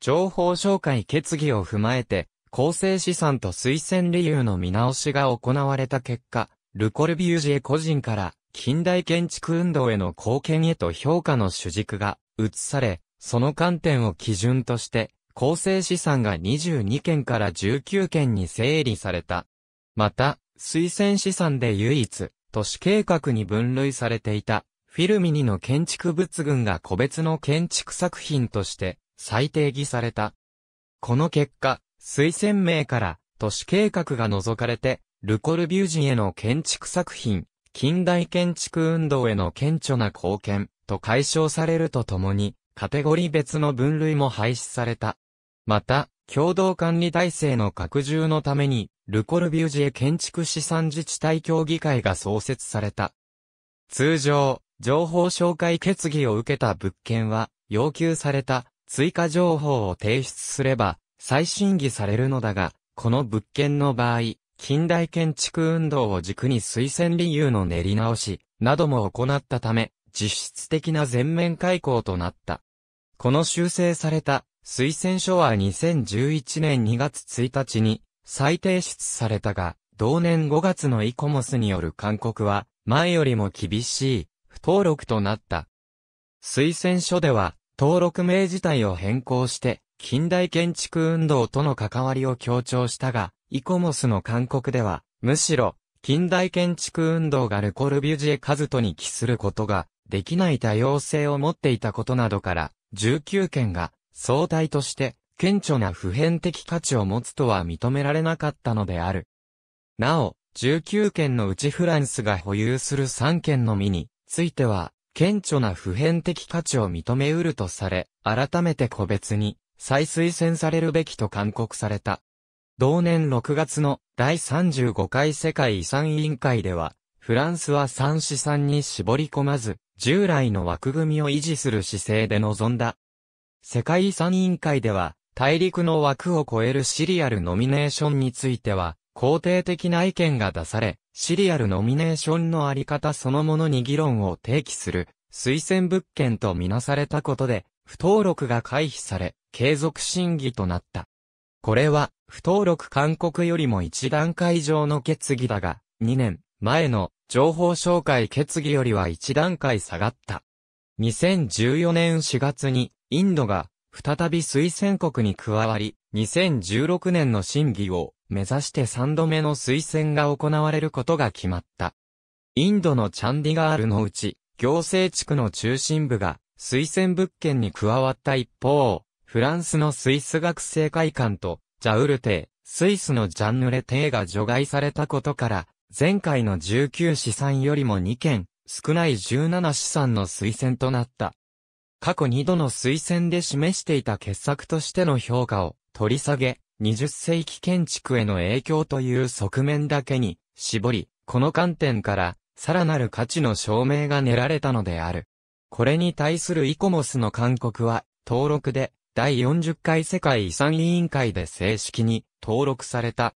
情報紹介決議を踏まえて、構成資産と推薦理由の見直しが行われた結果、ルコルビュージェ個人から近代建築運動への貢献へと評価の主軸が移され、その観点を基準として構成資産が22件から19件に整理された。また、推薦資産で唯一、都市計画に分類されていた、フィルミニの建築物群が個別の建築作品として、再定義された。この結果、推薦名から、都市計画が除かれて、ルコルビュージンへの建築作品、近代建築運動への顕著な貢献、と解消されるとともに、カテゴリー別の分類も廃止された。また、共同管理体制の拡充のために、ルコルビュージエ建築資産自治体協議会が創設された。通常、情報紹介決議を受けた物件は、要求された追加情報を提出すれば、再審議されるのだが、この物件の場合、近代建築運動を軸に推薦理由の練り直し、なども行ったため、実質的な全面開口となった。この修正された推薦書は2011年2月1日に再提出されたが、同年5月のイコモスによる勧告は、前よりも厳しい、不登録となった。推薦書では、登録名自体を変更して、近代建築運動との関わりを強調したが、イコモスの勧告では、むしろ、近代建築運動がルコルビュジエ・カズトに帰することができない多様性を持っていたことなどから、19件が総体として、顕著な普遍的価値を持つとは認められなかったのである。なお、19件のうちフランスが保有する3件のみについては、顕著な普遍的価値を認めうるとされ、改めて個別に再推薦されるべきと勧告された。同年6月の第35回世界遺産委員会では、フランスは3資産に絞り込まず、従来の枠組みを維持する姿勢で臨んだ世界遺産委員会では、大陸の枠を超えるシリアルノミネーションについては、肯定的な意見が出され、シリアルノミネーションのあり方そのものに議論を提起する、推薦物件とみなされたことで、不登録が回避され、継続審議となった。これは、不登録勧告よりも一段階上の決議だが、2年前の情報紹介決議よりは一段階下がった。2014年4月にインドが再び推薦国に加わり、2016年の審議を目指して3度目の推薦が行われることが決まった。インドのチャンディガールのうち、行政地区の中心部が推薦物件に加わった一方、フランスのスイス学生会館とジャウルテー、スイスのジャンヌレテーが除外されたことから、前回の19資産よりも2件、少ない17資産の推薦となった。過去2度の推薦で示していた傑作としての評価を取り下げ、20世紀建築への影響という側面だけに絞り、この観点からさらなる価値の証明が練られたのである。これに対するイコモスの勧告は、登録で第40回世界遺産委員会で正式に登録された。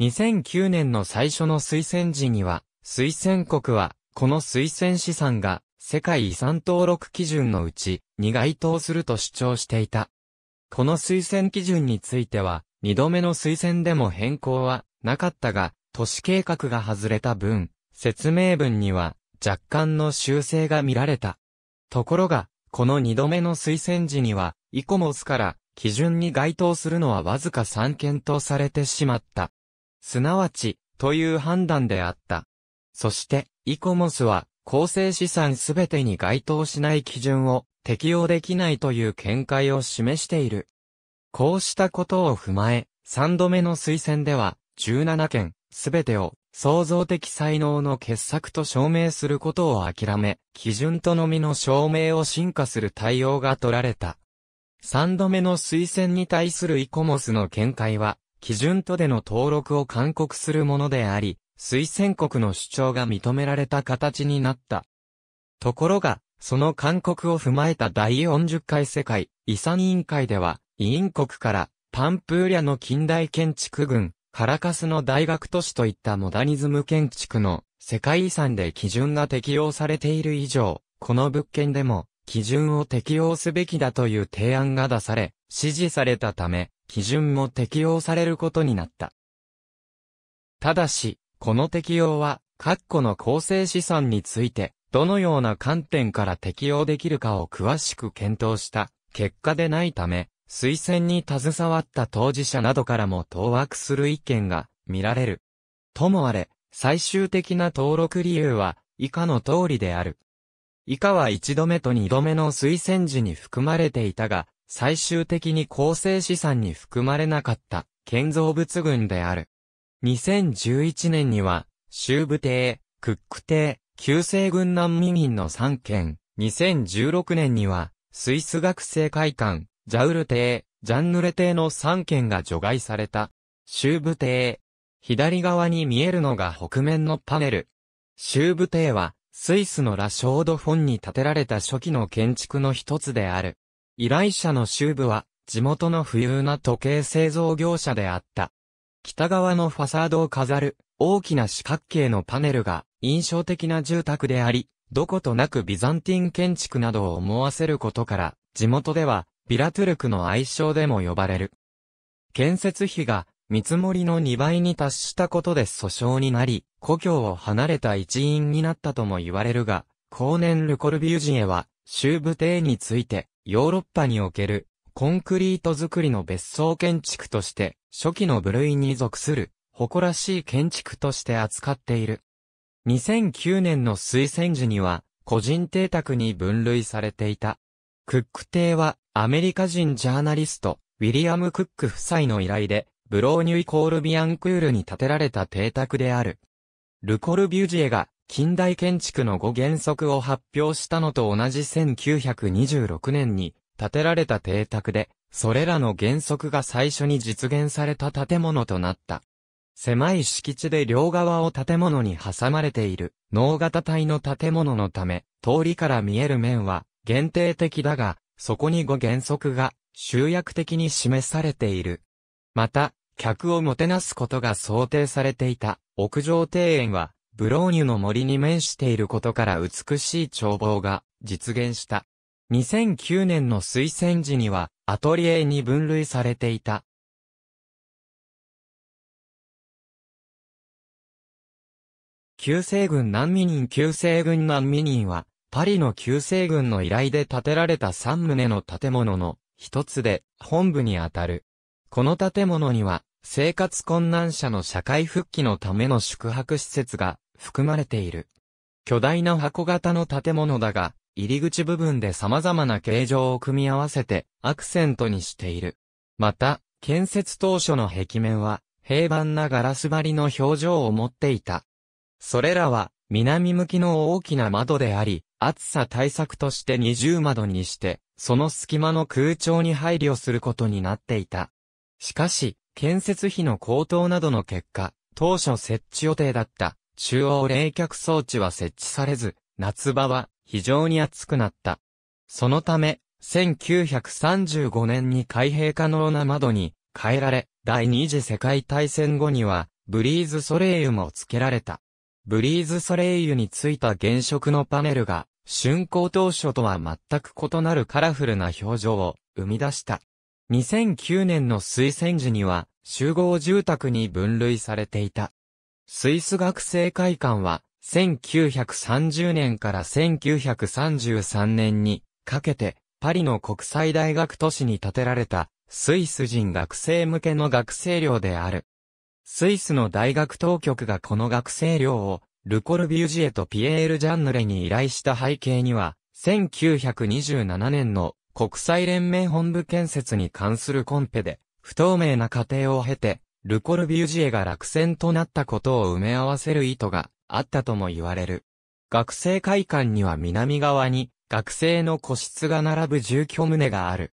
2009年の最初の推薦時には、推薦国は、この推薦資産が世界遺産登録基準のうちに該当すると主張していた。この推薦基準については、二度目の推薦でも変更はなかったが、都市計画が外れた分、説明文には若干の修正が見られた。ところが、この二度目の推薦時には、イコモスから基準に該当するのはわずか3件とされてしまった。すなわち、という判断であった。そして、イコモスは、構成資産すべてに該当しない基準を適用できないという見解を示している。こうしたことを踏まえ、3度目の推薦では、17件、すべてを創造的才能の傑作と証明することを諦め、基準とのみの証明を進化する対応が取られた。3度目の推薦に対するイコモスの見解は、基準とでの登録を勧告するものであり、推薦国の主張が認められた形になった。ところが、その勧告を踏まえた第40回世界遺産委員会では、委員国からパンプーリャの近代建築群、カラカスの大学都市といったモダニズム建築の世界遺産で基準が適用されている以上、この物件でも基準を適用すべきだという提案が出され、支持されたため、基準も適用されることになった。ただし、この適用は、括弧の構成資産について、どのような観点から適用できるかを詳しく検討した結果でないため、推薦に携わった当事者などからも当惑する意見が見られる。ともあれ、最終的な登録理由は以下の通りである。以下は1度目と2度目の推薦時に含まれていたが、最終的に構成資産に含まれなかった建造物群である。2011年には、修部邸、クック邸、旧西軍難民民の3県、2016年には、スイス学生会館、ジャウル邸、ジャンヌレ邸の3県が除外された。修部邸。左側に見えるのが北面のパネル。修部邸は、スイスのラショードフォンに建てられた初期の建築の一つである。依頼者の修部は、地元の富裕な時計製造業者であった。北側のファサードを飾る大きな四角形のパネルが印象的な住宅であり、どことなくビザンティン建築などを思わせることから、地元ではビラトゥルクの愛称でも呼ばれる。建設費が見積もりの2倍に達したことで訴訟になり、故郷を離れた一員になったとも言われるが、後年ルコルビュージエは、州部帝について、ヨーロッパにおける、コンクリート作りの別荘建築として、初期の部類に属する、誇らしい建築として扱っている。2009年の推薦時には、個人邸宅に分類されていた。クック邸は、アメリカ人ジャーナリスト、ウィリアム・クック夫妻の依頼で、ブローニュイ・コール・ビアンクールに建てられた邸宅である。ルコル・ビュジエが、近代建築の5原則を発表したのと同じ1926年に建てられた邸宅で、それらの原則が最初に実現された建物となった。狭い敷地で両側を建物に挟まれている、脳型体の建物のため、通りから見える面は限定的だが、そこに5原則が集約的に示されている。また、客をもてなすことが想定されていた屋上庭園は、ブローニュの森に面していることから美しい眺望が実現した。2009年の推薦時にはアトリエに分類されていた。旧西軍難民人旧世軍難民人は、パリの旧西軍の依頼で建てられた三棟の建物の一つで本部にあたる。この建物には、生活困難者の社会復帰のための宿泊施設が含まれている。巨大な箱型の建物だが、入り口部分で様々な形状を組み合わせてアクセントにしている。また、建設当初の壁面は平板なガラス張りの表情を持っていた。それらは南向きの大きな窓であり、暑さ対策として二重窓にして、その隙間の空調に配慮することになっていた。しかし、建設費の高騰などの結果、当初設置予定だった中央冷却装置は設置されず、夏場は非常に暑くなった。そのため、1935年に開閉可能な窓に変えられ、第二次世界大戦後には、ブリーズソレイユも付けられた。ブリーズソレイユについた原色のパネルが、竣工当初とは全く異なるカラフルな表情を生み出した。2009年の推薦時には集合住宅に分類されていた。スイス学生会館は1930年から1933年にかけてパリの国際大学都市に建てられたスイス人学生向けの学生寮である。スイスの大学当局がこの学生寮をルコルビュージエとピエール・ジャンヌレに依頼した背景には1927年の国際連盟本部建設に関するコンペで不透明な過程を経てルコルビュジエが落選となったことを埋め合わせる意図があったとも言われる。学生会館には南側に学生の個室が並ぶ住居棟がある。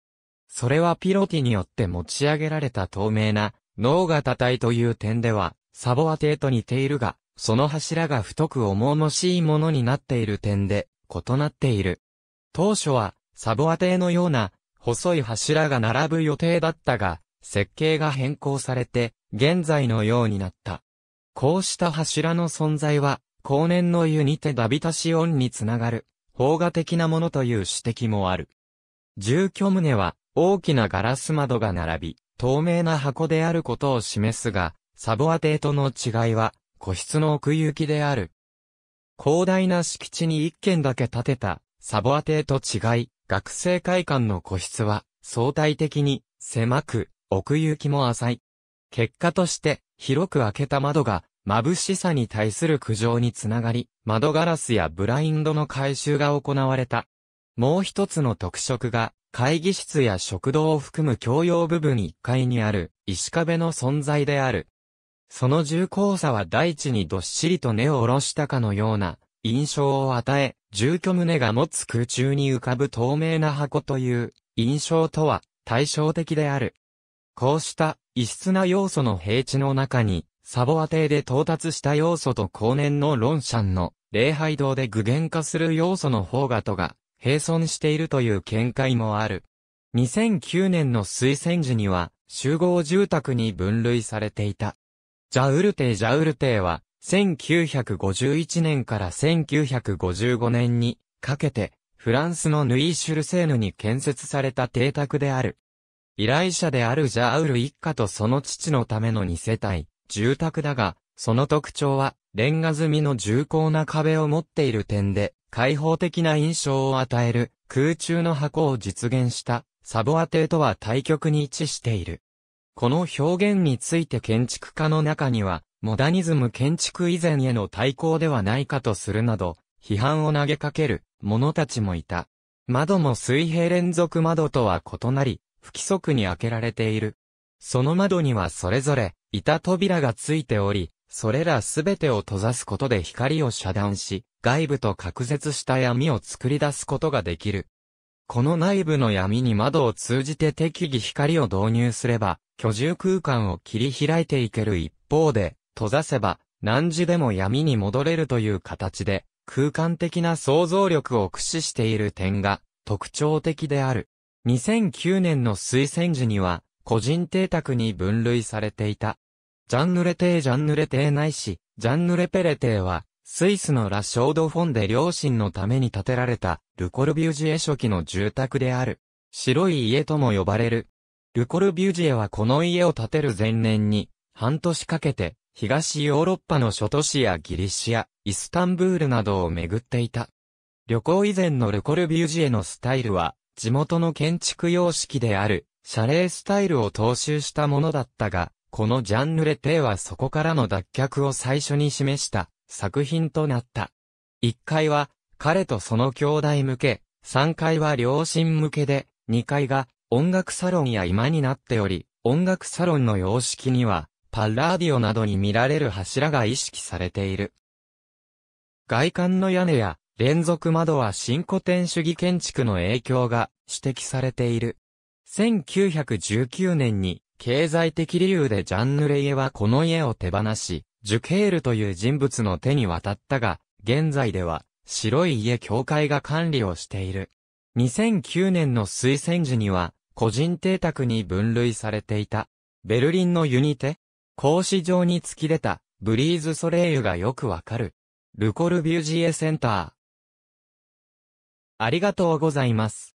それはピロティによって持ち上げられた透明な脳型体という点ではサボア邸と似ているが、その柱が太く重々しいものになっている点で異なっている。当初はサボア邸のような細い柱が並ぶ予定だったが、設計が変更されて、現在のようになった。こうした柱の存在は、後年の湯にてダビタシオンにつながる、方画的なものという指摘もある。住居棟は、大きなガラス窓が並び、透明な箱であることを示すが、サボア邸との違いは、個室の奥行きである。広大な敷地に一軒だけ建てた、サボア邸と違い、学生会館の個室は、相対的に、狭く、奥行きも浅い。結果として、広く開けた窓が、眩しさに対する苦情につながり、窓ガラスやブラインドの改修が行われた。もう一つの特色が、会議室や食堂を含む共用部分1階にある、石壁の存在である。その重厚さは大地にどっしりと根を下ろしたかのような、印象を与え、住居棟が持つ空中に浮かぶ透明な箱という、印象とは、対照的である。こうした異質な要素の平地の中に、サボア帝で到達した要素と後年のロンシャンの礼拝堂で具現化する要素の方がとが並存しているという見解もある。2009年の推薦時には集合住宅に分類されていた。ジャウルテイジャウルテイは1951年から1955年にかけてフランスのヌイーシュルセーヌに建設された邸宅である。依頼者であるジャーウル一家とその父のための2世帯、住宅だが、その特徴は、レンガ積みの重厚な壁を持っている点で、開放的な印象を与える、空中の箱を実現した、サボア邸とは対極に位置している。この表現について建築家の中には、モダニズム建築以前への対抗ではないかとするなど、批判を投げかける者たちもいた。窓も水平連続窓とは異なり、不規則に開けられている。その窓にはそれぞれ、板扉がついており、それらすべてを閉ざすことで光を遮断し、外部と隔絶した闇を作り出すことができる。この内部の闇に窓を通じて適宜光を導入すれば、居住空間を切り開いていける一方で、閉ざせば、何時でも闇に戻れるという形で、空間的な想像力を駆使している点が特徴的である。2009年の推薦時には、個人邸宅に分類されていた。ジャンヌレ邸ジャンヌレ邸ないし、ジャンヌレペレ邸は、スイスのラショードフォンで両親のために建てられた、ルコルビュージエ初期の住宅である。白い家とも呼ばれる。ルコルビュージエはこの家を建てる前年に、半年かけて、東ヨーロッパの諸都市やギリシア、イスタンブールなどを巡っていた。旅行以前のルコルビュージエのスタイルは、地元の建築様式である、謝礼スタイルを踏襲したものだったが、このジャンヌレテはそこからの脱却を最初に示した作品となった。1階は彼とその兄弟向け、3階は両親向けで、2階が音楽サロンや今になっており、音楽サロンの様式には、パラーディオなどに見られる柱が意識されている。外観の屋根や連続窓は新古典主義建築の影響が指摘されている。1919年に経済的理由でジャンヌ・レイエはこの家を手放し、ジュケールという人物の手に渡ったが、現在では白い家協会が管理をしている。2009年の推薦時には、個人邸宅に分類されていた。ベルリンのユニテ格子状に突き出た、ブリーズソレイユがよくわかる。ルコルビュジエセンター。ありがとうございます。